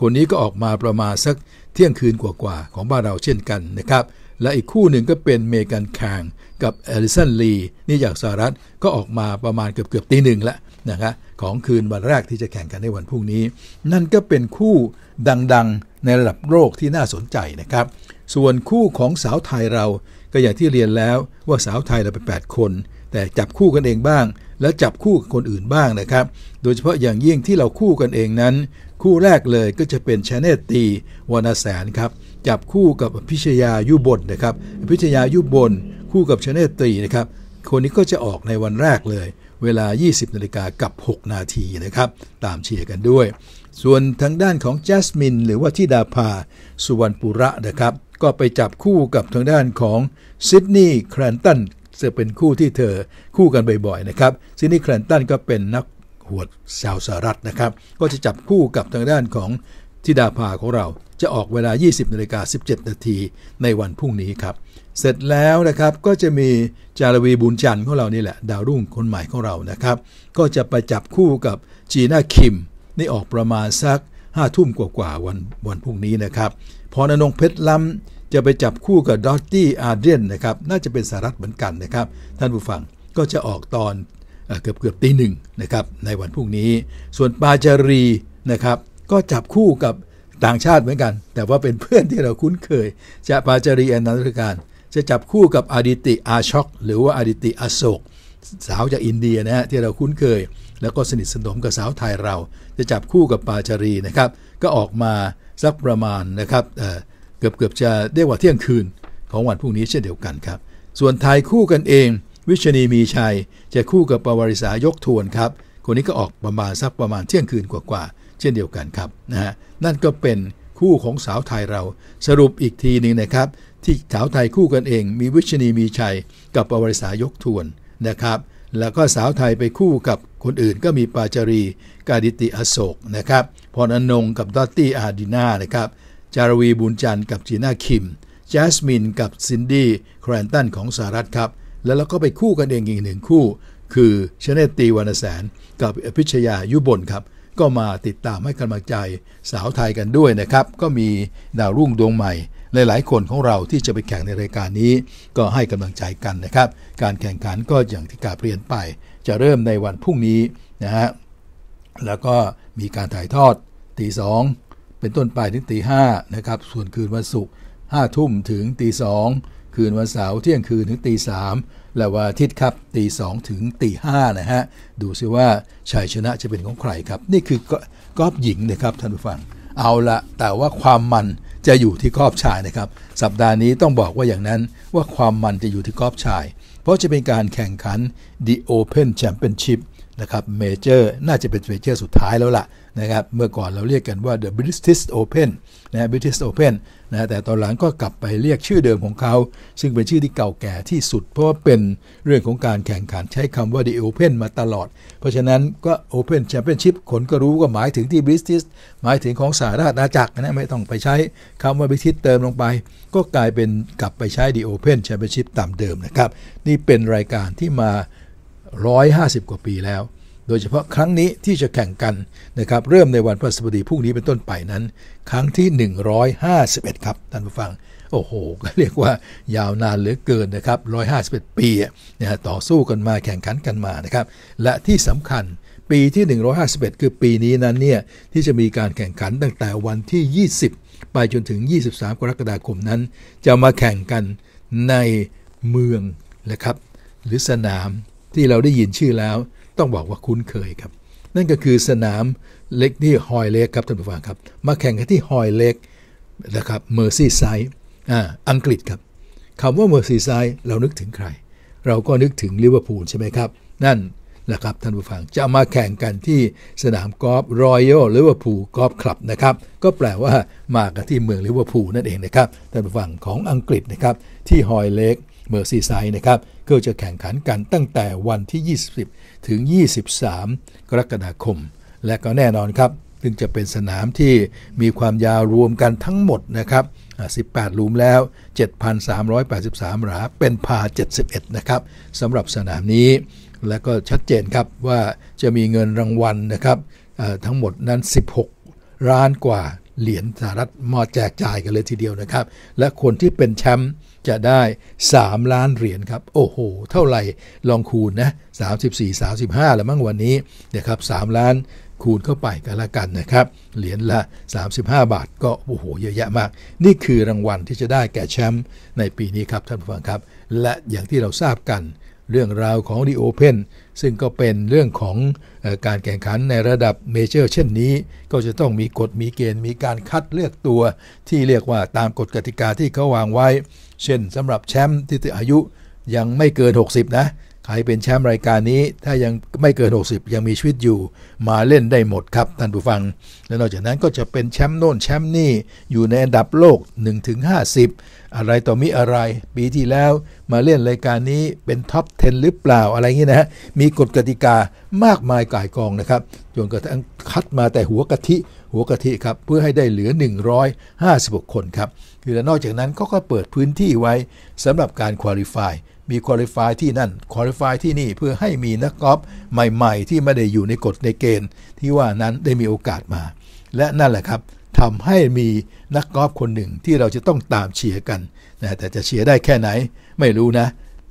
คนนี้ก็ออกมาประมาณสักเที่ยงคืนกว่าๆของบ้านเราเช่นกันนะครับ และอีกคู่หนึ่งก็เป็นเมกันคางกับเอลิสันลีนี่จากสหรัฐก็ออกมาประมาณเกือบเกือบตีหนึ่งละนะครับของคืนวันแรกที่จะแข่งกันในวันพรุ่งนี้ นั่นก็เป็นคู่ดังๆในระดับโลกที่น่าสนใจนะครับ ส่วนคู่ของสาวไทยเราก็อย่างที่เรียนแล้วว่าสาวไทยเราเป็น8คน แต่จับคู่กันเองบ้าง และจับคู่กับคนอื่นบ้างนะครับ โดยเฉพาะอย่างยิ่งที่เราคู่กันเองนั้นคู่แรกเลยก็จะเป็นชาเนตตีวรรณแสนครับ จับคู่กับพิชยายุบลนะครับพิชยายุบลคู่กับชาเนตตีนะครับ คนนี้ก็จะออกในวันแรกเลย เวลา 20 นาฬิกากับ 6 นาทีนะครับ ตามเชียร์กันด้วย ส่วนทางด้านของแจสมินหรือว่าทิดาภา สุวรรณปุระนะครับก็ไปจับคู่กับทางด้านของซิดนีย์แครนตันจะเป็นคู่ที่เธอคู่กันบ่อยๆนะครับซิดนีย์แครนตันก็เป็นนักหวดสาวสารัฐนะครับ ก็จะจับคู่กับทางด้านของธิดาภาของเรา จะออกเวลา 20นาฬิกา17นาทีในวันพรุ่งนี้ครับเสร็จแล้วนะครับก็จะมีจารวีบุญจันทร์ของเรานี่แหละดาวรุ่งคนใหม่ของเรานะครับ ก็จะไปจับคู่กับจีน่าคิมนี่ออกประมาณ สัก5ทุ่มกว่าาวันวันพรุ่งนี้นะครับพอนนงเพชรล้ำจะไปจับคู่กับดอตตี้อาเดนนะครับน่าจะเป็นสารัฐเหมือนกันนะครับ ท่านผู้ฟังก็จะออกตอนเกือบเกือบตีหนึ่งนะครับในวันพรุ่งนี้ ส่วนปาจารีนะครับ ก็จับคู่กับต่างชาติเหมือนกัน แต่ว่าเป็นเพื่อนที่เราคุ้นเคย จะปาจารีอนันตการจะจับคู่กับอาดิติอาช็อกหรือว่าอาดิติอโศก สาวจากอินเดียนะฮะที่เราคุ้นเคย แล้วก็สนิทสนมกับสาวไทยเรา จะจับคู่กับปาจารีนะครับก็ออกมาสักประมาณนะครับเกือบเกือบจะเรียกว่าเที่ยงคืนของวันพรุ่งนี้เช่นเดียวกันครับ ส่วนไทยคู่กันเองวิชณีมีชัย จะคู่กับปวาริสายกทวนครับคนนี้ก็ออกประมาณสักประมาณเที่ยงคืนกว่าๆเช่นเดียวกันครับนะฮะนั่นก็เป็นคู่ของสาวไทยเราสรุปอีกทีหนึ่งนะครับ ที่สาวไทยคู่กันเอง มีวิชณีมีชัยกับปวาริสายกทวนนะครับ แล้วก็สาวไทยไปคู่กับคนอื่นก็มีปาจารีกาดิติอโศกนะครับพรอนงกับดอตตี้อาดิน่านะครับจารวีบุญจันทร์กับจีน่าคิมแจสมินกับซินดี้แครนตันของสหรัฐครับแล้วเราก็ไปคู่กันเองอีกหนึ่งคู่ คือชเนตตีวรรณแสน กับอภิชยายุบลครับก็มาติดตามให้กำลังใจสาวไทยกันด้วยนะครับก็มีดาวรุ่งดวงใหม่ หลายๆคนของเราที่จะไปแข่งในรายการนี้ ก็ให้กำลังใจกันนะครับ การแข่งขันก็อย่างที่กาเปลี่ยนไปจะเริ่มในวันพรุ่งนี้นะฮะแล้วก็มีการถ่ายทอดตีสองเป็นต้นไปถึงตีห้านะครับส่วนคืนวันศุกร์ห้าทุ่มถึงตีสองคืนวันเสาร์เที่ยงคืนถึงตีสามและวันอาทิตย์ครับตีสองถึงตีห้านะฮะ ดูซิว่าชัยชนะจะเป็นของใครครับ นี่คือกอล์ฟหญิงนะครับ ท่านผู้ฟังเอาละ แต่ว่าความมันจะอยู่ที่กอล์ฟชายนะครับ สัปดาห์นี้ต้องบอกว่าอย่างนั้นว่าความมันจะอยู่ที่กอล์ฟชาย เพราะจะเป็นการแข่งขัน The Open Championship นะครับเมเจอร์น่าจะเป็นเมเจอร์สุดท้ายแล้วล่ะนะครับเมื่อก่อนเราเรียกกันว่า The British Open นะ British Open นะแต่ตอนหลังก็กลับไปเรียกชื่อเดิมของเขา ซึ่งเป็นชื่อที่เก่าแก่ที่สุดเพราะว่าเป็นเรื่องของการแข่งขันใช้คำว่า The Open มาตลอด เพราะฉะนั้นก็ Open Championship คนก็รู้ก็หมายถึงที่บริสติสหมายถึงของสหราชอาณาจักรนะไม่ต้องไปใช้คำว่าบริสติสเติมลงไป ก็กลายเป็นกลับไปใช้ The Open Championship ตามเดิมนะครับนี่เป็นรายการที่มา 150 กว่าปีแล้วโดยเฉพาะครั้งนี้ที่จะแข่งกันนะครับ เริ่มในวันพฤหัสบดีพรุ่งนี้เป็นต้นไปนั้น ครั้งที่ 151 ครับท่านผู้ฟัง โอ้โห ก็เรียกว่ายาวนานเหลือเกินนะครับ151 ปีนะฮะต่อสู้กันมาแข่งขันกันมานะครับ และที่สำคัญปีที่ 151 คือปีนี้นั้นเนี่ยที่จะมีการแข่งขันตั้งแต่วันที่ 20 ไปจนถึง 23 กรกฎาคมนั้น จะมาแข่งกันในเมืองนะครับหรือสนามที่เราได้ยินชื่อแล้วต้องบอกว่าคุ้นเคยครับ นั่นก็คือสนามเล็กที่ฮอยเล็กครับท่านผู้ฟังครับ มาแข่งกันที่ฮอยเล็กนะครับเมอร์ซี่ไซด์อังกฤษครับคำว่าเมอร์ซี่ไซด์เรานึกถึงใคร เราก็นึกถึงลิเวอร์พูลใช่ไหมครับ นั่นนะครับท่านผู้ฟังจะมาแข่งกันที่สนามกอล์ฟรอยัลลิเวอร์พูลกอล์ฟคลับนะครับ ก็แปลว่ามากันที่เมืองลิเวอร์พูลนั่นเองนะครับท่านผู้ฟังของอังกฤษนะครับที่ฮอยเล็กเมอร์ซีไซด์นะครับ ก็จะแข่งขันกันตั้งแต่วันที่ 20 ถึง 23 กรกฎาคม และก็แน่นอนครับซึ่งจะเป็นสนามที่มีความยาวรวมกันทั้งหมดนะครับ 18ลุมแล้ว 7,383หราเป็นพา 71 นะครับสำหรับสนามนี้ และก็ชัดเจนครับ ว่าจะมีเงินรางวัลนะครับทั้งหมดนั้น 16 ล้านกว่า เหรียญสหรัฐมอแจกจ่ายกันเลยทีเดียวนะครับ และคนที่เป็นแชมป์จะได้ 3 ล้านเหรียญครับ โอ้โห เท่าไหร่ลองคูณนะ 34 35 ละมั้งวันนี้นะครับ3ล้านคูณเข้าไปกันละกันนะครับ เหรียญละ 35 บาทก็โอ้โห เยอะแยะมาก นี่คือรางวัลที่จะได้แก่แชมป์ในปีนี้ครับท่านผู้ฟังครับ และอย่างที่เราทราบกัน เรื่องราวของดีโอเพนซึ่งก็เป็นเรื่องของการแข่งขันในระดับเมเจอร์เช่นนี้ ก็จะต้องมีกฎมีเกณฑ์มีการคัดเลือกตัว ที่เรียกว่าตามกฎกติกาที่เขาวางไว้ เช่นสำหรับแชมป์ที่อายุยังไม่เกิน 60 นะใครเป็นแชมป์รายการนี้ถ้ายังไม่เกิน 60 ยังมีชีวิตอยู่มาเล่นได้หมดครับท่านผู้ฟัง และนอกจากนั้นก็จะเป็นแชมป์โน่นแชมป์นี่ อยู่ในอันดับโลก 1-50 อะไรต่อมีอะไร ปีที่แล้วมาเล่นรายการนี้เป็นท็อป 10 หรือเปล่าอะไรเงี้นะฮะมีกฎกติกามากมายก่ายกองนะครับ จนกระทั่งคัดมาแต่หัวกะทิหัวกะทิครับ เพื่อให้ได้เหลือ 156 คนครับคือและนอกจากนั้นก็ก็เปิดพื้นที่ไว้สำหรับการคุริฟายมีคุริฟายที่นั่นคุริฟายที่นี่เพื่อให้มีนักกอล์ฟใหม่ ๆ ที่ไม่ได้อยู่ในกฎในเกณฑ์ ที่ว่านั้นได้มีโอกาสมา และนั่นแหละครับทำให้มีนักกอล์ฟคนหนึ่งที่เราจะต้องตามเชียร์กันนะแต่จะเชียร์ได้แค่ไหน ไม่รู้นะ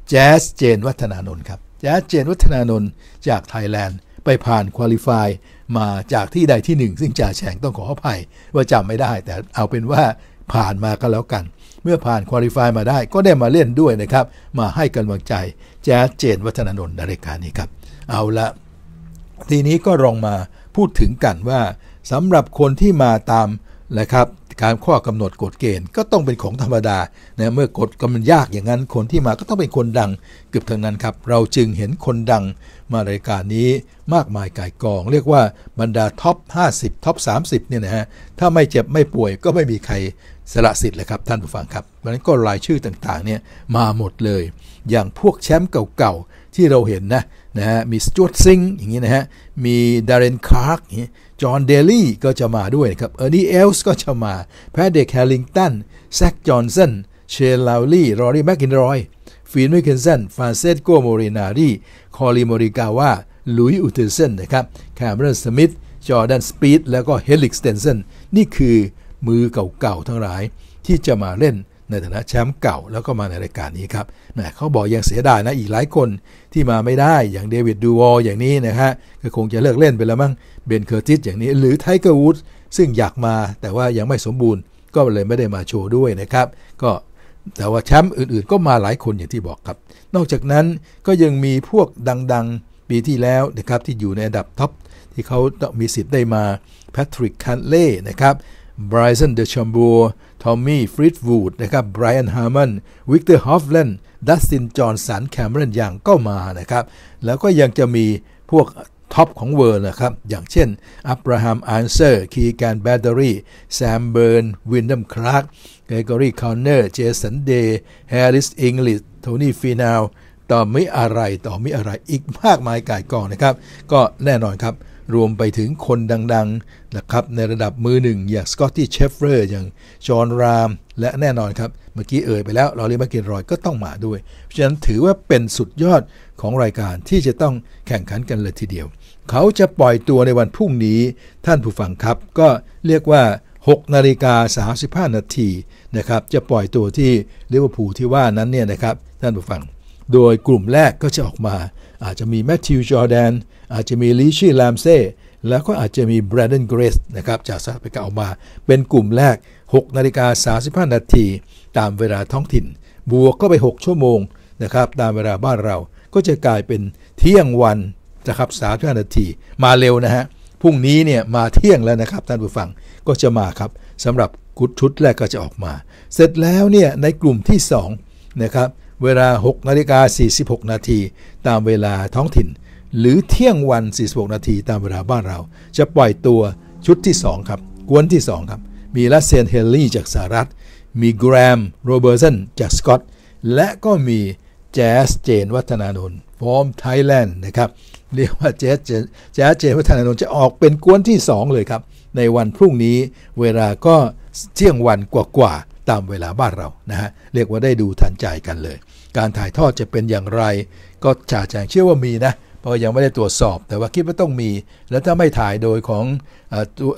แจ๊สเจนวัฒนานนท์ครับแจ๊สเจนวัฒนานนท์จากไทยแลนด์ ไปผ่านคุริฟายมาจากที่ใดที่หนึ่งซึ่งจ่าแฉงต้องขออภัย ว่าจำไม่ได้ แต่เอาเป็นว่าผ่านมาก็แล้วกันเมื่อผ่านคุลิฟายมาได้ก็ได้มาเล่นด้วยนะครับ มาให้กำลังใจแจ๊เจนวัฒนนนท์ในรายการนี้ครับเอาละทีนี้ก็ลองมาพูดถึงกันว่าสำหรับคนที่มาตามนะครับการข้อกำหนดกฎเกณฑ์ก็ต้องเป็นของธรรมดานะเมื่อกฎกำมันยากอย่างนั้น คนที่มาก็ต้องเป็นคนดังเกือบทั้งนั้นครับเราจึงเห็นคนดัง มารายการนี้มากมายกายกอง เรียกว่าบรรดาท็อป 50 ท็อป 30 เนี่ยนะฮะถ้าไม่เจ็บไม่ป่วยก็ไม่มีใครสละสิทธิ์เลยครับ ท่านผู้ฟังครับวันนั้นก็รายชื่อต่างๆเนี่ยมาหมดเลย อย่างพวกแชมป์เก่าๆ ที่เราเห็นนะนะฮะ มีสจวตซิงอย่างนี้นะฮะ มีดารินคาร์ก จอห์นเดลี่ก็จะมาด้วยนะครับ เออร์นี่เอลส์ก็จะมา แพดเด็กแฮลิงตัน แซคจอห์นสันเชลลาวลี่ รอรี่แมคกินรอยฟีนวิเคนสันฟานเซสโกโมรินารีคอลีโมริกาวาลุยอุตเทนเซนนะครับแคมเบรนสมิธ จอร์แดนสปีด แล้วก็เฮลิกสเตนเซนนี่คือมือเก่าๆทั้งหลายที่จะมาเล่นในฐานะ แชมป์เก่าแล้วก็มาในรายการนี้ครับนะเขาบอกยัง เสียดายนะ อีกหลายคนที่มาไม่ได้อย่างเดวิดดูวอลอย่างนี้นะฮะก็คงจะเลิกเล่นไปแล้วมั้งเบนเคอร์ติสอย่างนี้ หรือไทเกอร์วูดซึ่งอยากมาแต่ว่ายังไม่สมบูรณ์ ก็เลยไม่ได้มาโชว์ด้วยนะครับ ก็แต่ว่าแชมป์อื่นๆก็มาหลายคนอย่างที่บอกครับ นอกจากนั้นก็ยังมีพวกดังๆปีที่แล้วนะครับที่อยู่ในอันดับท็อปที่เขามีสิทธิ์ได้มาแพทริกคันเล่นะครับไบรอันเดอชัมบัวทอมมี่ฟริตวูดนะครับไบรอันฮาร์มันวิกเตอร์ฮอฟแลนดัสตินจอห์นสันแคมเรนอย่างก็มานะครับ แล้วก็ยังจะมีพวกท็อปของเวิร์นะครับ อย่างเช่นอับราฮัมอันเซอร์คีการแบตเตอรี่แซมเบิร์นวินดัมคลาร์กเกรกอรี่คอนเนอร์เจสันเดย์แฮอริสอิงลิสโทนี่ฟีนาวต่อมิอะไร ต่อมิอะไรอีกมากมายกายกองนะครับ ก็แน่นอนครับรวมไปถึงคนดัง ๆ นะครับ ในระดับมือหนึ่งอย่างสกอตตี้เชฟเฟอร์ อย่างจอห์นรามและแน่นอนครับ เมื่อกี้เอ่ยไปแล้วลอรีมาเกนรอยก็ต้องมาด้วยเพราะฉะนั้นถือว่าเป็นสุดยอดของรายการที่จะต้องแข่งขันกันเลยทีเดียว เขาจะปล่อยตัวในวันพรุ่งนี้ ท่านผู้ฟังครับก็เรียกว่า6นาฬิกา35นาทีนะครับจะปล่อยตัวที่ลิเวอร์พูลที่ว่านั้นเนี่ยนะครับท่านผู้ฟัง โดยกลุ่มแรกก็จะออกมา อาจจะมีแมทธิวจอร์แดนอาจจะมีลิชี่แลมเซ่แล้วก็อาจจะมีแบรดเดนเกรสนะครับ จากสหรัฐอเมริกาออกมา เป็นกลุ่มแรก 6นาฬิกา35นาที ตามเวลาท้องถิ่นบวกก็ไป 6 ชั่วโมง นะครับ ตามเวลาบ้านเราก็จะกลายเป็นเที่ยงวันนะครับ3มนาที มาเร็วนะฮะพรุ่งนี้เนี่ย มาเที่ยงแล้วนะครับ ท่านผู้ฟังก็จะมาครับสำหรับกุดชุดแรกก็จะออกมา เสร็จแล้วเนี่ยในกลุ่มที่2นะครับเวลา6นาฬิกา46นาทีตามเวลาท้องถิ่นหรือเที่ยงวัน 46 นาทีตามเวลาบ้านเรา จะปล่อยตัวชุดที่2ครับกวนที่ 2 ครับ มีลัสเซนเฮลลี่จากสหรัฐ มีแกรมโรเบอร์สันจากสกอตและก็มีแจสเจนวัฒนานนท์ฟอร์มไทยแลนด์นะครับ เรียกว่าแจสเจนแจสเจนวัฒนานนท์จะออกเป็นกวนที่ 2 เลยครับ ในวันพรุ่งนี้เวลาก็เที่ยงวันกว่าๆ ตามเวลาบ้านเรานะฮะเรียกว่าได้ดูทันใจกันเลย การถ่ายทอดจะเป็นอย่างไร ก็จ่าแจงเชื่อว่ามีนะราะยังไม่ได้ตรวจสอบ แต่ว่าคิดว่าต้องมี แล้วถ้าไม่ถ่ายโดยของ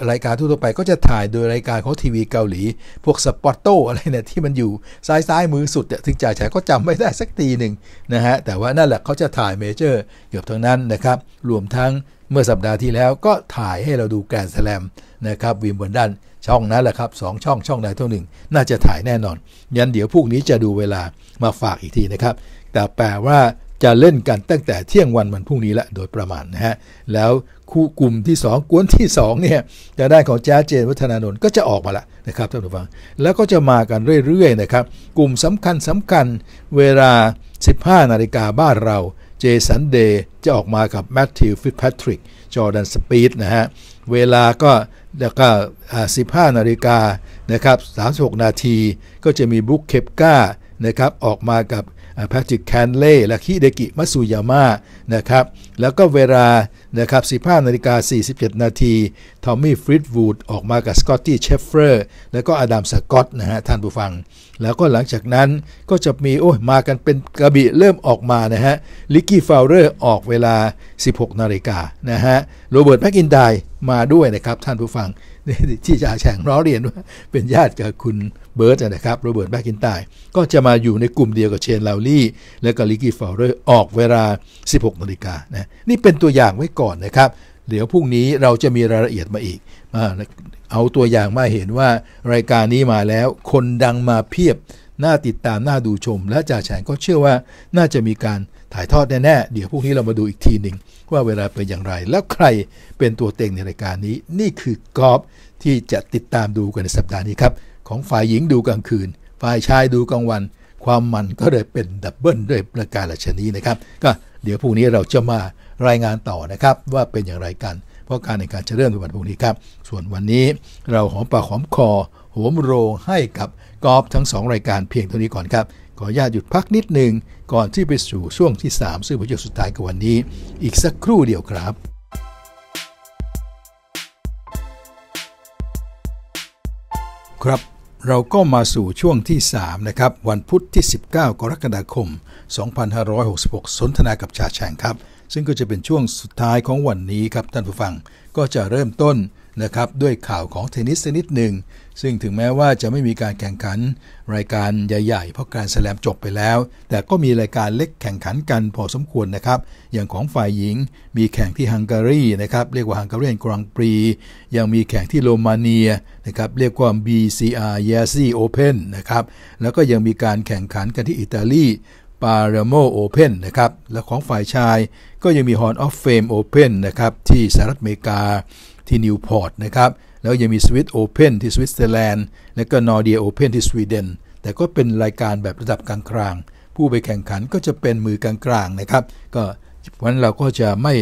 รายการทั่วไป ก็จะถ่ายโดยรายการของทีวีเกาหลี พวก สปอตโตอะไรเนี่ยที่มันอยู่ซ้ายซ้ายมือสุดเนี่ยถึงจ่าฉายก็จำไม่ได้สักทีหนึ่งนะฮะแต่ว่านั่นแหละเขาจะถ่ายเมเจอร์ เกือบทั้งนั้นนะครับรวมทั้งเมื่อสัปดาห์ที่แล้วก็ถ่ายให้เราดูแกรนด์สแลมนะครับ วิมบนด้านช่องนั้นแหละครับสองช่องช่องใดเท่าหนึ่งน่าจะถ่ายแน่นอนยันเดี๋ยวพรุ่งนี้จะดูเวลามาฝากอีกทีนะครับ แต่แปลว่าจะเล่นกันตั้งแต่เที่ยงวันวันพรุ่งนี้ละโดยประมาณนะฮะแล้วคู่กลุ่มที่ 2กวนที่2เนี่ยจะได้ของจ๊าเจนวัฒนานนท์ก็จะออกมาละนะครับท่านผู้ฟัง แล้วก็จะมากันเรื่อยๆนะครับกลุ่มสำคัญสำคัญ เวลา 15 นาฬิกาบ้านเรา เจสันเดย์จะออกมากับแมทธิวฟิปแพทริกจอร์แดนสปีดนะฮะเวลาก็แล้วก็ 15 นาฬิกานะครับ36 นาทีก็จะมีบุ๊คเคปก้านะครับออกมากับแพทริกแคนเล่และคิเดกิมัสุยามะนะครับแล้วก็เวลานะครับ15นาฬิกา 47 นาทีทอมมี่ฟริดวูดออกมากับสกอตตี้เชฟเฟอร์แล้วก็อดัมสกอตนะฮะท่านผู้ฟัง แล้วก็หลังจากนั้นก็จะมีโอ้ยมากันเป็นกระบี่เริ่มออกมานะฮะลิกกี้ฟาวเลอร์ออกเวลา 16 นาฬิกานะฮะโรเบิร์ตแม็กอินไดมาด้วยนะครับ ท่านผู้ฟังที่จ่าแข่งร้อเรียนว่าเป็นญาติกับคุณเบิร์ตนะครับโรเบิร์ตแบกินตาย ก็จะมาอยู่ในกลุ่มเดียวกับเชนลาวลี่ และก็ลิกกี้ฟาเรอร์ออกเวลา 16นาฬิกานะนี่เป็นตัวอย่างไว้ก่อนนะครับ เดี๋ยวพรุ่งนี้เราจะมีรายละเอียดมาอีก เอาตัวอย่างมาเห็นว่ารายการนี้มาแล้วคนดังมาเพียบน่าติดตามน่าดูชม และจ่าแฉงก็เชื่อว่าน่าจะมีการถ่ายทอดแน่ๆเดี๋ยวพวกนี้เรามาดูอีกทีหนึ่งว่าเวลาเป็นอย่างไรแล้วใครเป็นตัวเต็งในรายการนี้ นี่คือกอล์ฟที่จะติดตามดูกันในสัปดาห์นี้ครับของฝ่ายหญิงดูกลางคืนฝ่ายชายดูกลางวัน ความมันก็เลยเป็นดับเบิลด้วยประการชนีนะครับ ก็เดี๋ยวพรุ่งนี้เราจะมารายงานต่อนะครับ ว่าเป็นอย่างไรกัน เพราะการในการจะเริ่มในวันพรุ่งนี้ครับส่วนวันนี้ เราหอมปากหอมคอหอมโรงให้กับกอล์ฟทั้ง2รายการเพียงเท่านี้ก่อนครับ ขออนุญาตหยุดพักนิดหนึ่งก่อนที่ไปสู่ช่วงที่ 3ซึ่งเป็นช่คสุดท้ายของวันนี้ อีกสักครู่เดียวครับ ครับเราก็มาสู่ช่วงที่ 3 นะครับ วันพุธที่ 19 กรกฎาคม 2566 สนทนากับชาแชงครับ ซึ่งก็จะเป็นช่วงสุดท้ายของวันนี้ครับท่านผู้ฟังก็จะเริ่มต้นนะครับด้วยข่าวของเทนนิสนิดหนึ่งซึ่งถึงแม้ว่าจะไม่มีการแข่งขันรายการใหญ่ๆ เพราะการแสลมจบไปแล้ว แต่ก็มีรายการเล็กแข่งขันกันพอสมควรนะครับ อย่างของฝ่ายหญิงมีแข่งที่ฮังการีนะครับเรียกว่าฮังการีกรังปรี ยังมีแข่งที่โรมาเนียนะครับเรียกว่า BCR y a s i Open นะครับแล้วก็ยังมีการแข่งขันกันที่อิตาลีปารโมโอเพนนะครับและของฝ่ายชาย ก็ยังมีฮอนออฟเฟมโอเพนนะครับที่สหรัฐอเมริกาที่นิวพอร์ตนะครับ แล้วยังมีสวิตโอเพนที่สวิตเซอร์แลนด์ และก็นอร์เดียโอเพนที่สวีเดน แต่ก็เป็นรายการแบบระดับกลางกลาง ผู้ไปแข่งขันก็จะเป็นมือกลางๆนะครับ ก็วันเราก็จะไม่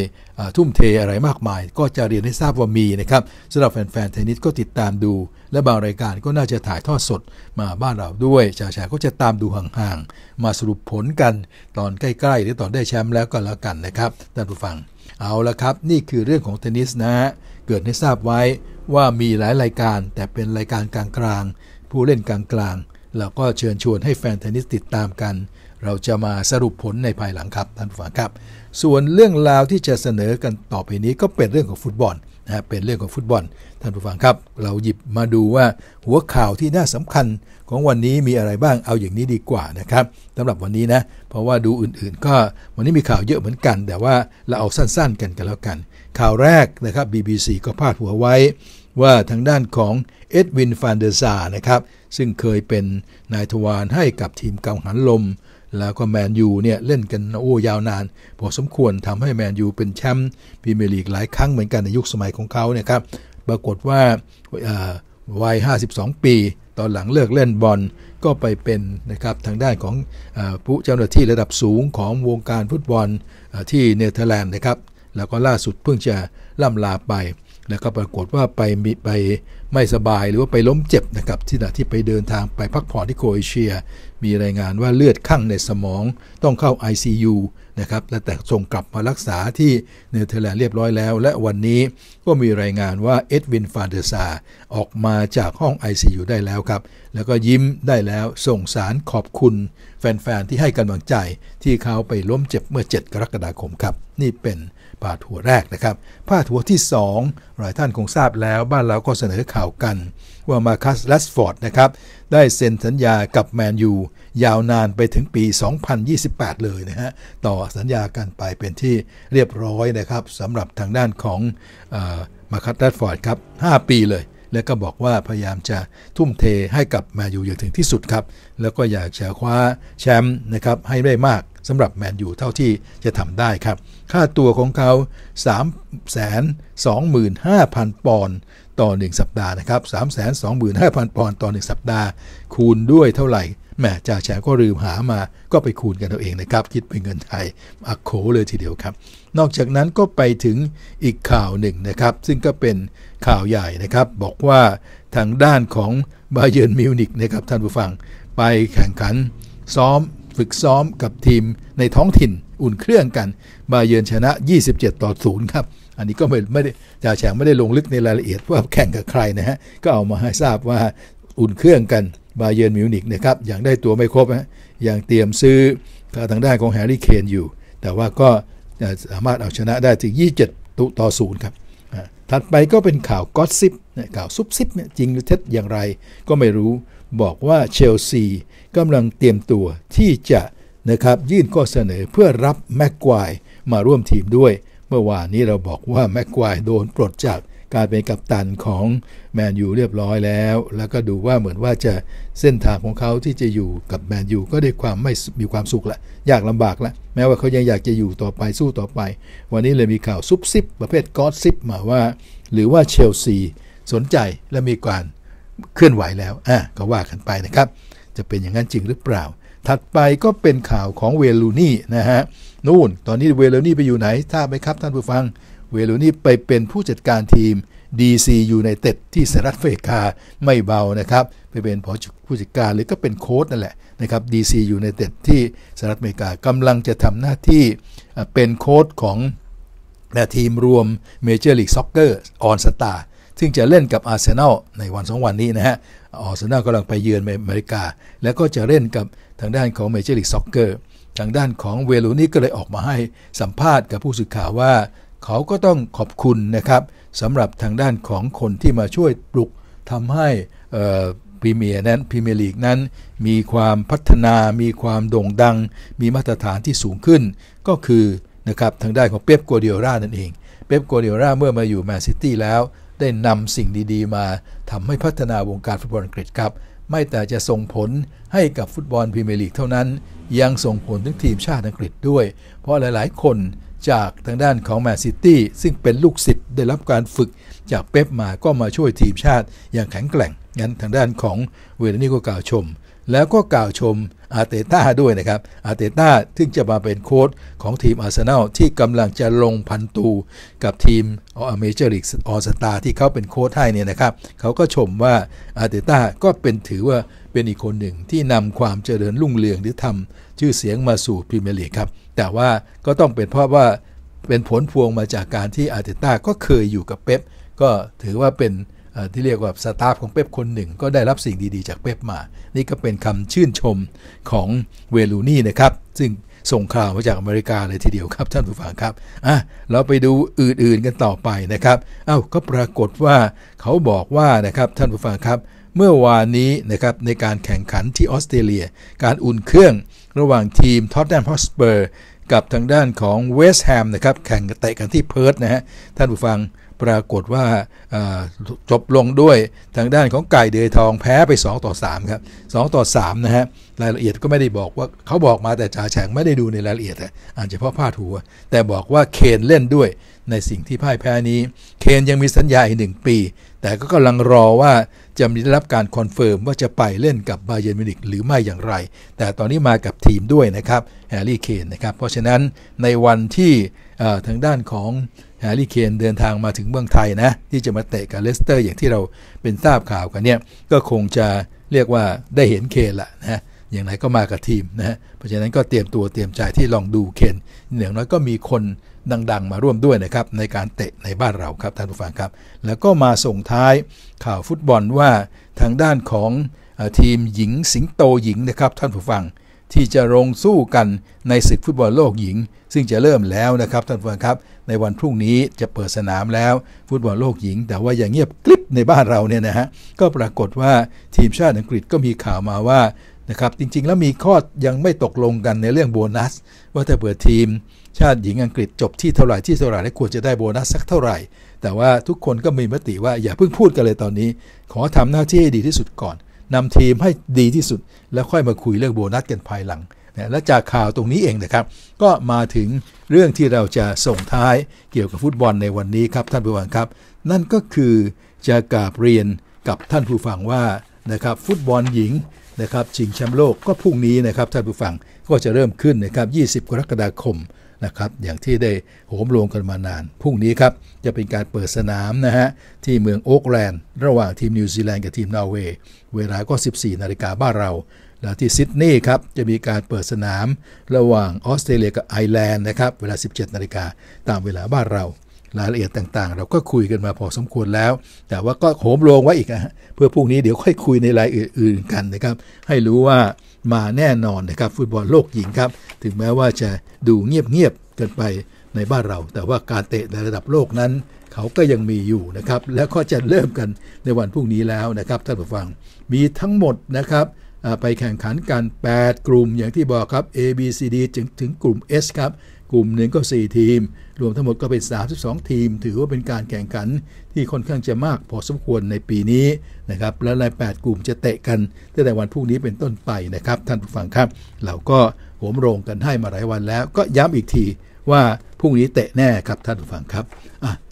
ทุ่มเทอะไรมากมาย ก็จะเรียนให้ทราบว่ามีนะครับสำหรับแฟนๆเทนนิสก็ติดตามดู และบางรายการก็น่าจะถ่ายทอดสดมาบ้านเราด้วย ชาชาก็จะตามดูห่างๆ มาสรุปผลกันตอนใกล้ๆ หรือตอนได้แชมป์แล้วก็แล้วกันนะครับ ท่านผู้ฟัง เอาละครับ นี่คือเรื่องของเทนนิสนะฮะเกิดให้ทราบไว้ว่ามีหลายรายการ แต่เป็นรายการกลางกลางผู้เล่นกลางกลางเราก็เชิญชวนให้แฟนเทนนิสติดตามกัน เราจะมาสรุปผลในภายหลังครับท่านผู้ฟังครับ ส่วนเรื่องราวที่จะเสนอกันต่อไปนี้ก็เป็นเรื่องของฟุตบอลนะเป็นเรื่องของฟุตบอล ท่านผู้ฟังครับ เราหยิบมาดูว่าหัวข่าวที่น่าสำคัญของวันนี้มีอะไรบ้างเอาอย่างนี้ดีกว่านะครับสำหรับวันนี้นะเพราะว่าดูอื่นๆ ก็วันนี้มีข่าวเยอะเหมือนกัน แต่ว่าเราเอาสั้นๆ กันกันแล้วกันข่าวแรกนะครับ BBC ก็พาดหัวไว้ ว่าทางด้านของเอ็ดวินฟานเดซานะครับซึ่งเคยเป็นนายทวารให้กับทีมกังหันลม แล้วก็แมนยูเนี่ยเล่นกันโอ้ยาวนานพอสมควรทำให้แมนยูเป็นแชมป์พรีเมียร์ลีกหลายครั้งเหมือนกันในยุคสมัยของเขาเนี่ยครับปรากฏว่าวัย 52 ปี ตอนหลังเลิกเล่นบอลก็ไปเป็นนะครับทางด้านของผู้เจ้าหน้าที่ระดับสูงของวงการฟุตบอลที่เนเธอร์แลนด์นะครับแล้วก็ล่าสุดเพิ่งจะล่ำลาไป แล้วก็ปรากฏว่าไปมีไปไม่สบายหรือว่าไปล้มเจ็บนะครับ ที่ณที่ไปเดินทางไปพักผ่อนที่โครเอเชีย มีรายงานว่าเลือดข้างในสมอง ต้องเข้า ICU นะครับ และแต่ส่งกลับมารักษาที่เนเธอร์แลนด์เรียบร้อยแล้ว และวันนี้ก็มีรายงานว่าเอ็ดวินฟาเดซาออกมาจากห้อง ICU ได้แล้วครับ แล้วก็ยิ้มได้แล้วส่งสารขอบคุณ แฟนๆที่ให้กำลังใจที่เขาไปล้มเจ็บเมื่อ7กรกฎาคมครับ นี่เป็นพาดหัวแรกนะครับพาดหัวที่2หลายท่านคงทราบแล้วบ้านเราก็เสนอข่าวกันว่ามาคัสแลสฟอร์ดนะครับ ได้เซ็นสัญญากับแมนยูยาวนานไปถึงปี 2028 เลยนะฮะต่อสัญญากันไปเป็นที่เรียบร้อยนะครับสำหรับทางด้านของมาคัสแลสฟอร์ดครับ 5 ปีเลย แล้วก็บอกว่าพยายามจะทุ่มเทให้กับแมนยูอย่างถึงที่สุดครับ แล้วก็อยากจะคว้าแชมป์นะครับให้ได้มากสำหรับแมนยูเท่าที่จะทำได้ ครับ ค่าตัวของเขา 325,000 ปอนด์ต่อ1สัปดาห์นะครับ325,000 ปอนด์ต่อ1สัปดาห์ คูณด้วยเท่าไหร่แม่จ่าแฉก็ลืมหามาก็ไปคูณกันเอาเองนะครับ คิดเป็นเงินไทยอักโขเลยทีเดียวครับ นอกจากนั้นก็ไปถึงอีกข่าวหนึ่งนะครับ ซึ่งก็เป็นข่าวใหญ่นะครับ บอกว่าทางด้านของบาเยิร์นมิวนิกนะครับท่านผู้ฟัง ไปแข่งขันซ้อมฝึกซ้อมกับทีมในท้องถิ่นอุ่นเครื่องกัน บาเยือนชนะ 27 ต่อ 0 ครับ อันนี้ก็ไม่ไม่ได้จ่าแฉงไม่ได้ลงลึกในรายละเอียดว่าแข่งกับใครนะฮะ ก็เอามาให้ทราบว่าอุ่นเครื่องกัน บาเยือนมิวนิกนะครับอย่างได้ตัวไม่ครบนะอย่างเตรียมซื้อทางด้านของแฮร์รี่เคนอยู่ แต่ว่าก็สามารถเอาชนะได้ ถึง 27ตุต่อ0ครับถัดไปก็เป็นข่าวก็อตซิปข่าวซุบซิปจริงหรือเท็จอย่างไรก็ไม่รู้บอกว่าเชลซีกำลังเตรียมตัวที่จะนะครับ ยื่นข้อเสนอเพื่อรับแม็กควายมาร่วมทีมด้วย เมื่อวานนี้เราบอกว่าแม็กควายโดนปลดจาก การเป็นกัปตันของแมนยูเรียบร้อยแล้ว แล้วก็ดูว่าเหมือนว่าจะเส้นทางของเขาที่จะอยู่กับแมนยูก็ได้ความไม่มีความสุขละยากลำบากละแม้ว่าเขายังอยากจะอยู่ต่อไปสู้ต่อไป วันนี้เลยมีข่าวซุบซิบประเภทกอสซิบมาว่า หรือว่าเชลซีสนใจและมีการเคลื่อนไหวแล้ว อ่ะก็ว่ากันไปนะครับ จะเป็นอย่างนั้นจริงหรือเปล่า ถัดไปก็เป็นข่าวของเวลูนี่นะฮะ นู่นตอนนี้เวลูนี่ไปอยู่ไหนทราบไหมครับท่านผู้ฟัง เวลูนี่ไปเป็นผู้จัดการทีม DC United ที่สหรัฐอเมริกาไม่เบานะครับไปเป็นผู้จัดการหรือก็เป็นโค้ชนั่นแหละนะครับ DC United ที่สหรัฐอเมริกากำลังจะทำหน้าที่เป็นโค้ชของทีมรวม Major League Soccer On Star ซึ่งจะเล่นกับอาร์เซนอลในวันสองวันนี้นะฮะอาร์เซนอลกำลังไปเยือนอเมริกา แล้วก็จะเล่นกับทางด้านของเมเจอร์ลีกซ็อกเกอร์ ทางด้านของเวลูนี่ก็เลยออกมาให้สัมภาษณ์กับผู้สื่อข่าวว่า เขาก็ต้องขอบคุณนะครับสำหรับทางด้านของคนที่มาช่วยปลุกทำให้พรีเมียร์นั้นพรีเมียร์ลีกนั้น มีความพัฒนา มีความโด่งดัง มีมาตรฐานที่สูงขึ้น ก็คือนะครับทางด้านของเป๊ปกัวเดียร่านั่นเอง เป๊ปกัวเดียร่าเมื่อมาอยู่แมนซิตี้แล้วได้นำสิ่งดีๆ มาทำให้พัฒนาวงการฟุตบอลอังกฤษครับ ไม่แต่จะส่งผลให้กับฟุตบอลพรีเมียร์ลีก เท่านั้น ยังส่งผลถึงทีมชาติอังกฤษด้วย เพราะหลายๆ คนจากทางด้านของแมนซิตี้ซึ่งเป็นลูกศิษย์ได้รับการฝึกจากเป๊ปมาก็มาช่วยทีมชาติอย่างแข็งแกร่งงั้นทางด้านของเวลนี่ก็กล่าวชมแล้วก็กล่าวชมอาเตต้าด้วยนะครับ อาเตต้าซึ่งจะมาเป็นโค้ชของทีมอาร์เซนอลที่กำลังจะลงพันตู กับทีมอเมเจอริกออสตาที่เขาเป็นโค้ชให้เนี่ยนะครับ เขาก็ชมว่าอาเตต้าก็เป็นถือว่าเป็นอีกคนหนึ่งที่นำความเจริญรุ่งเรืองหรือทำชื่อเสียงมาสู่พรีเมียร์ลีกครับ แต่ว่าก็ต้องเป็นเพราะว่าเป็นผลพวงมาจากการที่อาเตต้าก็เคยอยู่กับเป๊ปก็ถือว่าเป็นที่เรียกว่าสตาฟของเป๊ปคนหนึ่ง ก็ได้รับสิ่งดีๆ จากเป๊ปมา นี่ก็เป็นคำชื่นชมของเวลูนี่นะครับ ซึ่งส่งข่าวมาจากอเมริกาเลยทีเดียวครับท่านผู้ฟังครับอ่ะเราไปดูอื่นๆกันต่อไปนะครับเอา้าก็ปรากฏว่าเขาบอกว่านะครับท่านผู้ฟังครับเมื่อวานนี้นะครับในการแข่งขันที่ออสเตรเลีย การอุ่นเครื่องระหว่างทีมท็อตแนมฮอสเปอร์กับทางด้านของเวสต์แฮมนะครับแข่งเตะกันที่เพิร์ธนะฮะท่านผู้ฟังปรากฏว่าจบลงด้วยทางด้านของไก่เดือยทองแพ้ไป 2 ต่อ3ครับ2ต่อ3นะฮะรายละเอียดก็ไม่ได้บอกว่าเขาบอกมาแต่จ่าแฉงไม่ได้ดูในรายละเอียดอ่านเฉพาะผ้าถหัวแต่บอกว่าเคนเล่นด้วยในสิ่งที่พ่ายแพ้นี้ เคนยังมีสัญญาอีกหนึ่งปี แต่ก็กำลังรอว่าจะได้รับการคอนเฟิร์มว่าจะไปเล่นกับบาเยนมินิกหรือไม่อย่างไร แต่ตอนนี้มากับทีมด้วยนะครับแฮร์รี่เคนนะครับเพราะฉะนั้นในวันที่ทางด้านของแฮร์รี่เคนเดินทางมาถึงเมืองไทยนะ ที่จะมาเตะกับเลสเตอร์ อย่างที่เราเป็นทราบข่าวกันเนี่ยก็คงจะเรียกว่าได้เห็นเคนละนะอย่างไรก็มากับทีมนะเพราะฉะนั้นก็เตรียมตัวเตรียมใจที่ลองดูเคนอย่างน้อยก็มีคนดังๆมาร่วมด้วยนะครับในการเตะในบ้านเราครับท่านผู้ฟังครับแล้วก็มาส่งท้ายข่าวฟุตบอลว่าทางด้านของทีมหญิงสิงโตหญิงนะครับท่านผู้ฟังที่จะลงสู้กันในศึกฟุตบอลโลกหญิง ซึ่งจะเริ่มแล้วนะครับท่านผู้ชมครับในวันพรุ่งนี้จะเปิดสนามแล้วฟุตบอลโลกหญิง แต่ว่าอย่างเงียบกลิบในบ้านเราเนี่ยนะฮะก็ปรากฏว่าทีมชาติอังกฤษก็มีข่าวมาว่านะครับจริงๆ แล้วมีข้อยังไม่ตกลงกันในเรื่องโบนัสว่าถ้าเปิดทีม ชาติหญิงอังกฤษจบที่เท่าไหร่ที่เท่าไหร่และควรจะได้โบนัสสักเท่าไหร่ แต่ว่าทุกคนก็มีมติว่าอย่าเพิ่งพูดกันเลยตอนนี้ ขอทำหน้าที่ให้ดีที่สุดก่อนนำทีมให้ดีที่สุดแล้วค่อยมาคุยเรื่องโบนัสกันภายหลังนะและจากข่าวตรงนี้เองนะครับก็มาถึงเรื่องที่เราจะส่งท้ายเกี่ยวกับฟุตบอลในวันนี้ครับท่านผู้ฟังครับ นั่นก็คือจะกราบเรียนกับท่านผู้ฟังว่านะครับฟุตบอลหญิงนะครับชิงแชมป์โลกก็พรุ่งนี้นะครับท่านผู้ฟังก็จะเริ่มขึ้นนะครับ20กรกฎาคมนะครับอย่างที่ได้โหมลงกันมานาน พรุ่งนี้ครับจะเป็นการเปิดสนามนะฮะที่เมืองโอ๊กแลนด์ ระหว่างทีมนิวซีแลนด์กับทีมนอร์เวย์เวลาก็ 14 นาฬิกาบ้านเรา แล้วที่ซิดนีย์ครับจะมีการเปิดสนาม ระหว่างออสเตรเลียกับไอร์แลนด์นะครับเวลา 17 นาฬิกาตามเวลาบ้านเรารายละเอียดต่างๆ เราก็คุยกันมาพอสมควรแล้ว แต่ว่าก็โหมโรงไว้อีกนะเพื่อพรุ่งนี้เดี๋ยวค่อยคุยในรายอื่นๆ กันนะครับให้รู้ว่ามาแน่นอนนะครับฟุตบอลโลกหญิงครับถึงแม้ว่าจะดูเงียบๆกันไปในบ้านเรา แต่ว่าการเตะในระดับโลกนั้น เขาก็ยังมีอยู่นะครับแล้วก็จะเริ่มกันในวันพรุ่งนี้แล้วนะครับท่านผู้ฟังมีทั้งหมดนะครับไปแข่งขันกัน8กลุ่มอย่างที่บอกครับ A B C D ถึงถึงกลุ่ม S ครับกลุ่มหนึ่งก็ 4 ทีมรวมทั้งหมดก็เป็น 32 ทีม ถือว่าเป็นการแข่งขัน ที่ค่อนข้างจะมากพอสมควรในปีนี้นะครับ และราย 8 กลุ่มจะเตะกันตั้งแต่วันพรุ่งนี้เป็นต้นไปนะครับ ท่านผู้ฟังครับ เราก็โหมโรงกันให้มาหลายวันแล้ว ก็ย้ำอีกทีว่าพรุ่งนี้เตะแน่ครับท่านผู้ฟังครับ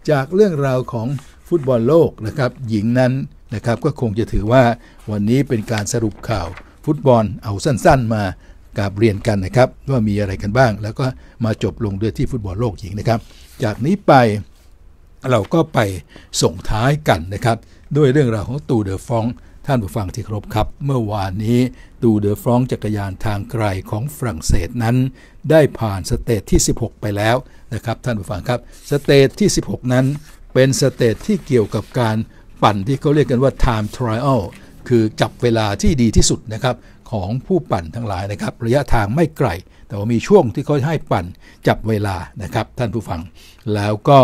จากเรื่องราวของฟุตบอลโลกนะครับหญิงนั้นนะครับก็คงจะถือว่าวันนี้เป็นการสรุปข่าว ฟุตบอลเอาสั้นๆมากราบเรียนกันนะครับว่ามีอะไรกันบ้าง แล้วก็มาจบลงด้วยที่ฟุตบอลโลกหญิงนะครับ จากนี้ไปเราก็ไปส่งท้ายกันนะครับ ด้วยเรื่องราวของตูเดอฟองท่านผู้ฟังที่ครบครับ เมื่อวานนี้ตูเดอฟองจักรยานทางไกลของฝรั่งเศสนั้น ได้ผ่านสเตจที่16 ไปแล้วนะครับ ท่านผู้ฟังครับสเตจที่ 16 นั้น เป็นสเตจที่เกี่ยวกับการปั่นที่เขาเรียกกันว่า time trial คือจับเวลาที่ดีที่สุดนะครับของผู้ปั่นทั้งหลายนะครับ ระยะทางไม่ไกล แต่ว่ามีช่วงที่เขาให้ปั่นจับเวลานะครับท่านผู้ฟังแล้วก็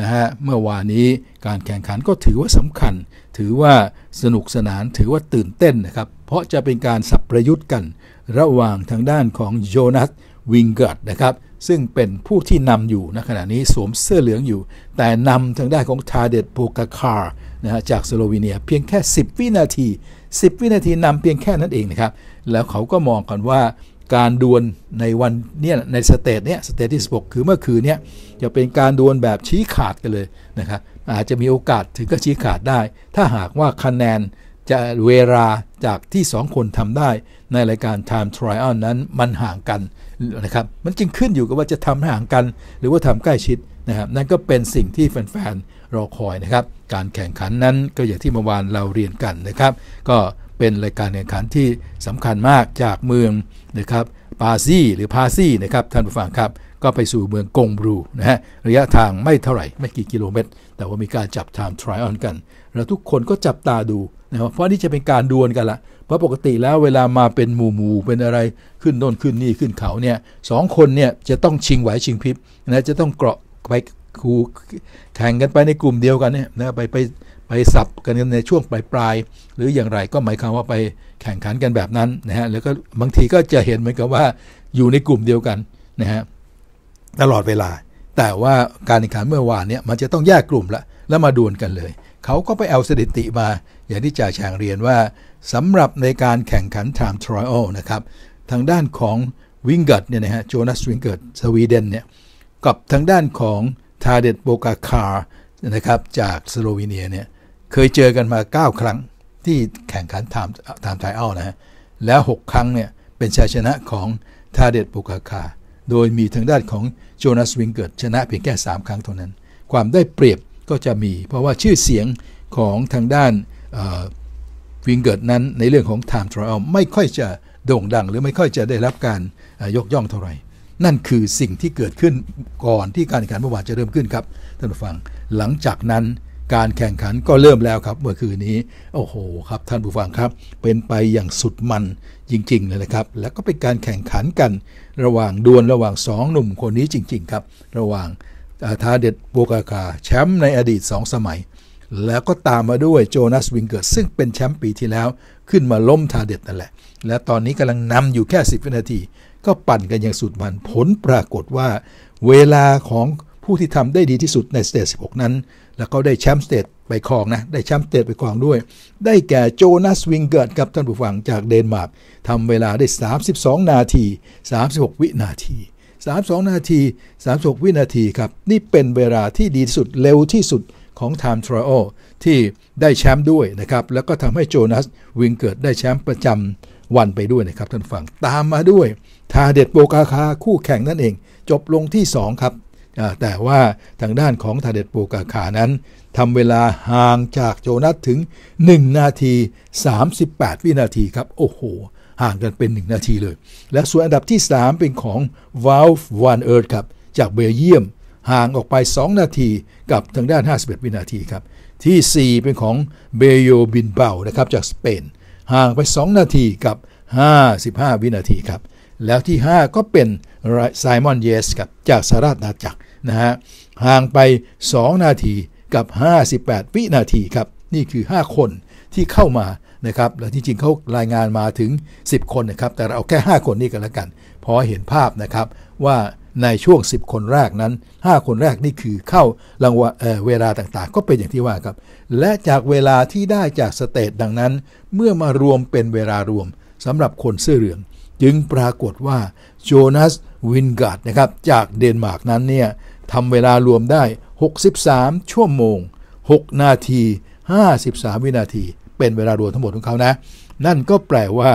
นะฮะเมื่อวานนี้การแข่งขันก็ถือว่าสำคัญ ถือว่าสนุกสนานถือว่าตื่นเต้นนะครับ เพราะจะเป็นการสับประยุทธ์กัน ระหว่างทางด้านของโยนัสวิงเกิร์ดนะครับซึ่งเป็นผู้ที่นำอยู่ณขณะนี้สวมเสื้อเหลืองอยู่ แต่นำทางด้านของทาเดตโปกาคาร์นะฮะจากสโลวีเนีย เพียงแค่ 10 วินาที10 วินาทีนำเพียงแค่นั้นเองนะครับแล้วเขาก็มองกันว่าการดวลในวันเนี่ยในสเตตเนี่ยสเตตที่16คือเมื่อคืนเนี่ยจะเป็นการดวลแบบชี้ขาดกันเลยนะครับอาจจะมีโอกาสถึงกับชี้ขาดได้ ถ้าหากว่าคะแนนจะเวลาจากที่ 2 คนทำได้ในรายการ Time Trial นั้นมันห่างกันนะครับมันจึงขึ้นอยู่กับว่าจะทำห่างกันหรือว่าทำใกล้ชิดนะครับนั่นก็เป็นสิ่งที่แฟนรอคอยนะครับการแข่งขันนั้นก็อย่างที่เมื่อวานเราเรียนกันนะครับ ก็เป็นรายการแข่งขันที่สำคัญมากจากเมืองนะครับปาซีหรือพาซีนะครับท่านผู้ฟังครับก็ไปสู่เมืองกงบรูนะฮะระยะทางไม่เท่าไหร่ไม่กี่กิโลเมตร แต่ว่ามีการจับไทม์ทริออนกัน เราทุกคนก็จับตาดูนะครับเพราะนี่จะเป็นการดวลกันละเพราะปกติแล้วเวลามาเป็นหมู่หมู่เป็นอะไรขึ้นโน่นขึ้นนี่ขึ้นเขาเนี่ยสองคนเนี่ยจะต้องชิงไหวชิงพริบนะจะต้องเกาะไปครูแข่งกันไปในกลุ่มเดียวกันเนี่ยนะไปไปไปสับกันในช่วงปลายปลายหรืออย่างไรก็หมายความว่าไปแข่งขันกันแบบนั้นนะฮะแล้วก็บางทีก็จะเห็นเหมือนกับว่าอยู่ในกลุ่มเดียวกันนะฮะตลอดเวลา แต่ว่าการแข่งขันเมื่อวานเนี่ยมันจะต้องแยกกลุ่มละแล้วมาดวลกันเลย เขาก็ไปเอาสถิติมา อย่างที่จ่าแฉงเรียนว่าสำหรับในการแข่งขันไทม์ทรอยอลนะครับ ทางด้านของวิงเกิร์ตเนี่ยนะฮะโจนาสวิงเกิร์ตสวีเดนเนี่ยกับทางด้านของทาเดตโบกาคาร์นะครับ จากสโลวีเนีย เนี่ย เคยเจอกันมา 9 ครั้งที่แข่งขันไทม์ไทม์ไทเอานะฮะ แล้ว6ครั้ง เนี่ย เป็นชัยชนะของทาเดตโบกาคาร์โดยมีทางด้านของโจนาส วิงเกิดชนะเพียงแค่3 ครั้งเท่านั้น ความได้เปรียบก็จะมี เพราะว่าชื่อเสียงของทางด้านวิงเกิดนั้น ในเรื่องของไทม์ทรอลไม่ค่อยจะโด่งดังหรือไม่ค่อยจะได้รับการยกย่องเท่าไหร่นั่นคือสิ่งที่เกิดขึ้นก่อนที่การแข่งขันเมื่อวาน จะเริ่มขึ้นครับท่านผู้ฟังหลังจากนั้นการแข่งขันก็เริ่มแล้วครับเมื่อคืนนี้โอ้โห ครับท่านผู้ฟังครับเป็นไปอย่างสุดมันจริงๆเลยนะครับแล้วก็เป็นการแข่งขันกันระหว่างดวลระหว่าง 2 หนุ่มคนนี้จริงๆครับ ระหว่างทาเด็ดโบกาคาแชมป์ในอดีต 2 สมัย แล้วก็ตามมาด้วยโจนาสวิงเกิร์ตซึ่งเป็นแชมป์ปีที่แล้วขึ้นมาล้มทาเด็ดนั่นแหละ และตอนนี้กำลังนำอยู่แค่ 10วินาทีก็ปั่นกันอย่างสุดมันผลปรากฏว่าเวลาของผู้ที่ทำได้ดีที่สุดในสเตจ16 นั้น แล้วก็ได้แชมป์สเตจไปครองนะได้แชมป์สเตจไปครองด้วย ได้แก่โจนาส วิงเกิร์ดกับท่านผู้ฟังจากเดนมาร์กทำเวลาได้ 32 นาที 36 วินาที 32 นาที 36 วินาทีครับ นี่เป็นเวลาที่ดีที่สุด เร็วที่สุดของไทม์ทรีโอที่ได้แชมป์ด้วยนะครับ แล้วก็ทำให้โจนาส วิงเกิร์ดได้แชมป์ประจำวันไปด้วยนะครับ ท่านฟังตามมาด้วย ทาเด็ดโบกาคาคู่แข่งนั่นเองจบลงที่ 2 ครับแต่ว่าทางด้านของทาเด็ดโปกาคา นั้นทำเวลาห่างจากโจนัสถึง 1 นาที 38 วินาทีครับ โอ้โหห่างกันเป็น 1 นาทีเลย และส่วนอันดับที่ 3 เป็นของ v a l v e ันเอิร์ดครับ จากเบลเยียม ห่างออกไป 2 นาที กับทางด้าน 51วินาทีครับที่ 4 เป็นของเบโยบินเบานะครับจากสเปนห่างไป 2 นาทีกับ 55 วินาทีครับ แล้วที่ 5 ก็เป็นไซมอนเยสครับจากสหราชอาณาจักรนะฮะห่างไป 2 นาทีกับ 58 วินาทีครับ นี่คือ 5 คนที่เข้ามานะครับและที่จริงเขารายงานมาถึง 10 คนนะครับ แต่เราเอาแค่ 5 คนนี้กันแล้วกัน พอเห็นภาพนะครับว่าในช่วง 10 คนแรกนั้น 5 คนแรกนี่คือเข้ารางวัลเวลาต่างๆ ก็เป็นอย่างที่ว่าครับ และจากเวลาที่ได้จากสเตตดังนั้น เมื่อมารวมเป็นเวลารวมสำหรับคนเสื้อเหลือง จึงปรากฏว่าโจนาสวินการ์ดนะครับจากเดนมาร์กนั้นเนี่ยทำเวลารวมได้ 63ชั่วโมง 6 นาที 53 วินาที เป็นเวลารวมทั้งหมดของเขานะ นั่นก็แปลว่า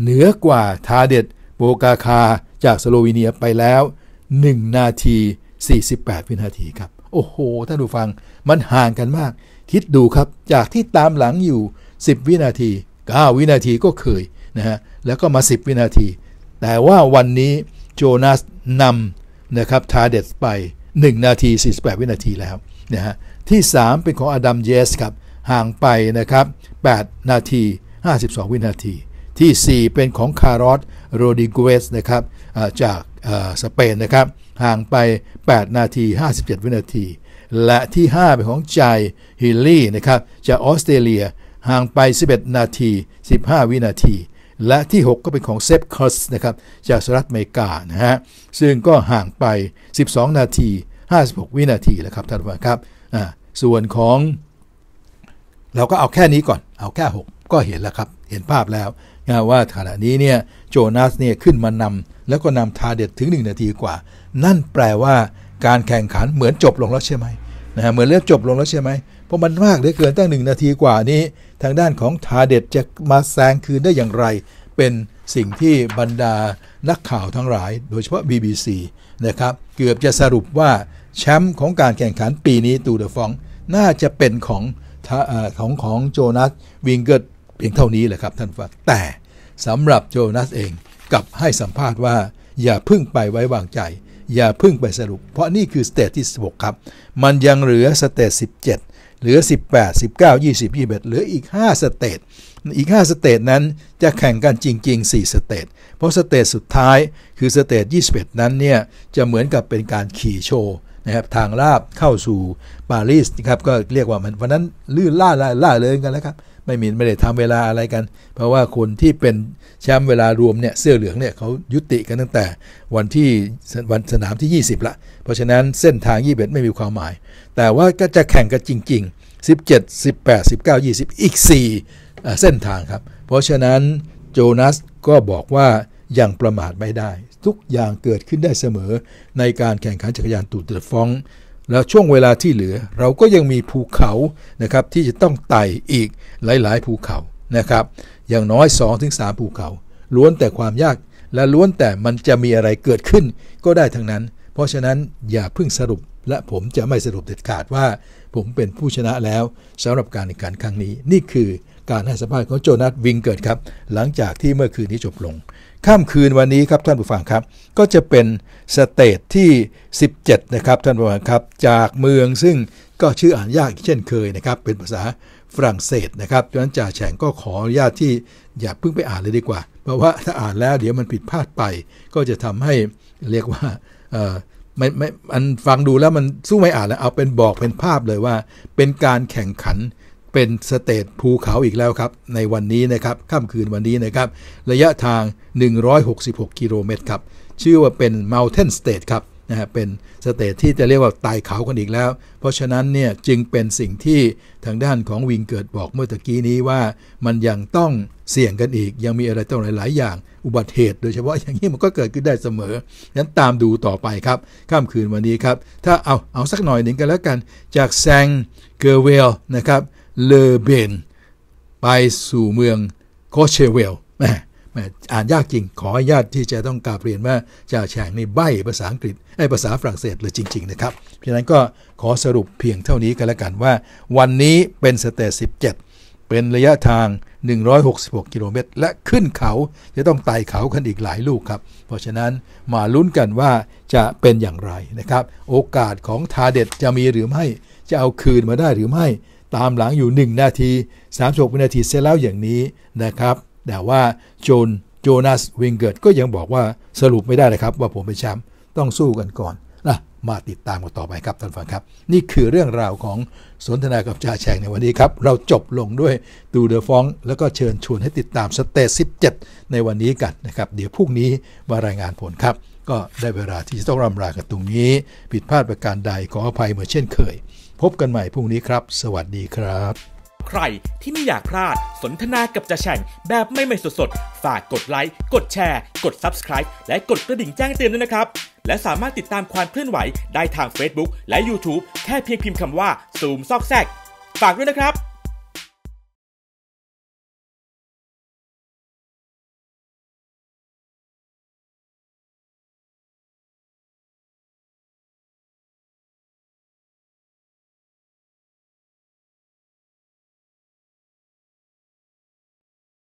เหนือกว่าทาเด็ดโบกาคา จากสโลวีเนียไปแล้ว1 นาที 48 วินาทีครับโอ้โหท่านผู้ฟัง มันห่างกันมาก คิดดูครับจากที่ตามหลังอยู่ 10 วินาที 9 วินาทีก็เคยนะฮะแล้วก็มา 10 วินาที แต่ว่าวันนี้ โจนาสนำนะครับทาเดสไป 1 นาที 48 วินาทีแล้วนะฮะที่ 3 เป็นของอดัมเยสครับห่างไปนะครับ8นาที 52 วินาที ที่ 4 เป็นของคารอสโรดิเกสนะครับจากสเปนนะครับห่างไป 8 นาที 57 วินาที และที่ 5 เป็นของใจฮิลลี่นะครับจากออสเตรเลียห่างไป 11 นาที 15 วินาที และที่ 6 ก็เป็นของเซฟคอสนะครับจากสหรัฐอเมริกานะฮะซึ่งก็ห่างไป 12 นาที 56 วินาทีแล้วครับท่านผู้ชมครับส่วนของ เราก็เอาแค่นี้ก่อนเอาแค่ 6 ก็เห็นแล้วครับ เห็นภาพแล้วว่าขณะนี้เนี่ยโจนาสเนี่ยขึ้นมานำแล้วก็นำทาเด็ดถึง 1 นาทีกว่า นั่นแปลว่าการแข่งขันเหมือนจบลงแล้วใช่ไหมนะเหมือนเลืองจบลงแล้วใช่ไหมเพราะมันมากเหลือเกินตั้ง1นาทีกว่านี้ ทางด้านของทาเด็ดจะมาแซงคืนได้อย่างไร เป็นสิ่งที่บรรดานักข่าวทั้งหลาย โดยเฉพาะ BBC นะครับเกือบจะสรุปว่าแชมป์ของการแข่งขันปีนี้ตูเดฟองน่าจะเป็นของของของโจนาสวิงเกิร์ตเพียงเท่านี้แหละครับ ท่านฟังแต่สำหรับโจนัสเองกับให้สัมภาษณ์ว่า อย่าพึ่งไปไว้วางใจ อย่าพึ่งไปสรุปเพราะนี่คือ สเตทที่ 16 ครับ มันยังเหลือสเตจ17เหลือ 18 19 20 21เหลืออีก 5 สเตทอีก 5 สเตทนั้นจะแข่งกันจริง ๆ 4 สเตทเพราะสเตทสุดท้ายคือสเตจ21นั้นเนี่ยจะเหมือนกับเป็นการขี่โชว์นะครับทางลาบเข้าสู่ปารีสนะครับก็เรียกว่ามันวันนั้นลื่นล่าล่าล่าเลยกันแล้วครับไม่มีไม่ได้ทำเวลาอะไรกัน เพราะว่าคนที่เป็นแชมป์เวลารวมเนี่ยเสื้อเหลืองเนี่ยเขายุติกันตั้งแต่วันที่วันสนามที่ 20 ละ เพราะฉะนั้นเส้นทาง21ไม่มีความหมาย แต่ว่าก็จะแข่งกันจริงๆ 17 18 19 20 อีก 4เส้นทางครับ เพราะฉะนั้นโจนัสก็บอกว่ายังประมาทไม่ได้ ทุกอย่างเกิดขึ้นได้เสมอในการแข่งขันจักรยานตูดเดฟองแล้วช่วงเวลาที่เหลือเราก็ยังมีภูเขานะครับที่จะต้องไต่อีกหลายๆภูเขานะครับ อย่างน้อย 2-3ภูเขา ล้วนแต่ความยากและล้วนแต่มันจะมีอะไรเกิดขึ้น ก็ได้ทั้งนั้น เพราะฉะนั้นอย่าเพิ่งสรุปและผมจะไม่สรุปเด็ดขาดว่าผมเป็นผู้ชนะแล้วสำหรับการแข่งขันครั้งนี้ นี่คือการให้สัมภาษณ์ของโจนาสวิงเกิดครับหลังจากที่เมื่อคืนนี้จบลงข้ามคืนวันนี้ครับท่านผู้ฟังครับก็จะเป็นสเตทที่ 17 นะครับ ท่านผู้ฟัง ครับจากเมืองซึ่งก็ชื่ออ่านยากเช่นเคยนะครับเป็นภาษาฝรั่งเศสนะครับดังนั้นจ่าแฉงก็ขออนุญาตที่อย่าเพิ่งไปอ่านเลยดีกว่า เพราะว่าถ้าอ่านแล้วเดี๋ยวมันผิดพลาดไป ก็จะทำให้เรียกว่าไม่ไม่มันฟังดูแล้วมันสู้ไม่อ่านแล้วเอาเป็นบอกเป็นภาพเลยว่า เป็นการแข่งขันเป็นสเตทภูเขาอีกแล้วครับ ในวันนี้นะครับ ค่ำคืนวันนี้นะครับ ระยะทาง 166 กิโลเมตรครับ ชื่อว่าเป็น Mountain State ครับนะฮะเป็นสเตทที่จะเรียกว่าตายเขากันอีกแล้ว เพราะฉะนั้นเนี่ยจึงเป็นสิ่งที่ทางด้านของวิงเกิดบอกเมื่อตะกี้นี้ว่ามันยังต้องเสี่ยงกันอีกยังมีอะไรต้องหลายๆ อย่างอุบัติเหตุโดยเฉพาะอย่างนี้มันก็เกิดขึ้นได้เสมอนั้นตามดูต่อไปครับข้ามคืนวันนี้ครับถ้าเอาเอาสักหน่อยหนึ่งกันแล้วกัน จากแซงเกอร์เวลนะครับเลเบนไปสู่เมืองโคเชเวลแม่อ่านยากจริง ขอญาติที่จะต้องกราบเรียนว่า จะาแฉงนี่ใบภาษาอังกฤษไอ้ภาษาฝรั่งเศสเลยจริงๆนะครับ เพาะนั้นก็ขอสรุปเพียงเท่านี้กันแล้วกันว่า วันนี้เป็นสเตจ17 เป็นระยะทาง 166 กิโลเมตรและขึ้นเขาจะต้องไต่เขากันอีกหลายลูกครับ เพราะฉะนั้นมาลุ้นกันว่าจะเป็นอย่างไรนะครับโอกาสของทาเด็ดจะมีหรือไม่ จะเอาคืนมาได้หรือไม่ตามหลังอยู่1นาที36วินาทีเสร็จแล้วอย่างนี้นะครับ แต่ว่าโจน โจนาสวิงเกิร์ตก็ยังบอกว่าสรุปไม่ได้เลยครับ ว่าผมเป็นแชมป์ต้องสู้กันก่อนนะมาติดตามกันต่อไปครับ ท่านฟังครับ นี่คือเรื่องราวของสนทนากับจ่าแฉงในวันนี้ครับ เราจบลงด้วยดูเดอะฟอง แล้วก็เชิญชวนให้ติดตามสเตสจบเในวันนี้กันนะครับเดี๋ยวพรุ่งนี้มารายงานผลครับก็ได้เวลาที่จะต้องรำลากันตรงนี้ ผิดพลาดประการใดขออภัยเหมือนเช่นเคยพบกันใหม่พรุ่งนี้ครับ สวัสดีครับ ใครที่ไม่อยากพลาด สนทนากับจะแฉ่งแบบไม่ไม่สดๆ ฝากกดไลค์ กดแชร์ กด Subscribe และกดกระดิ่งแจ้งเตือนด้วยนะครับ และสามารถติดตามความเคลื่อนไหวได้ทาง Facebook และ YouTube แค่เพียงพิมพ์คำว่าซูมซอกแซกฝากด้วยนะครับ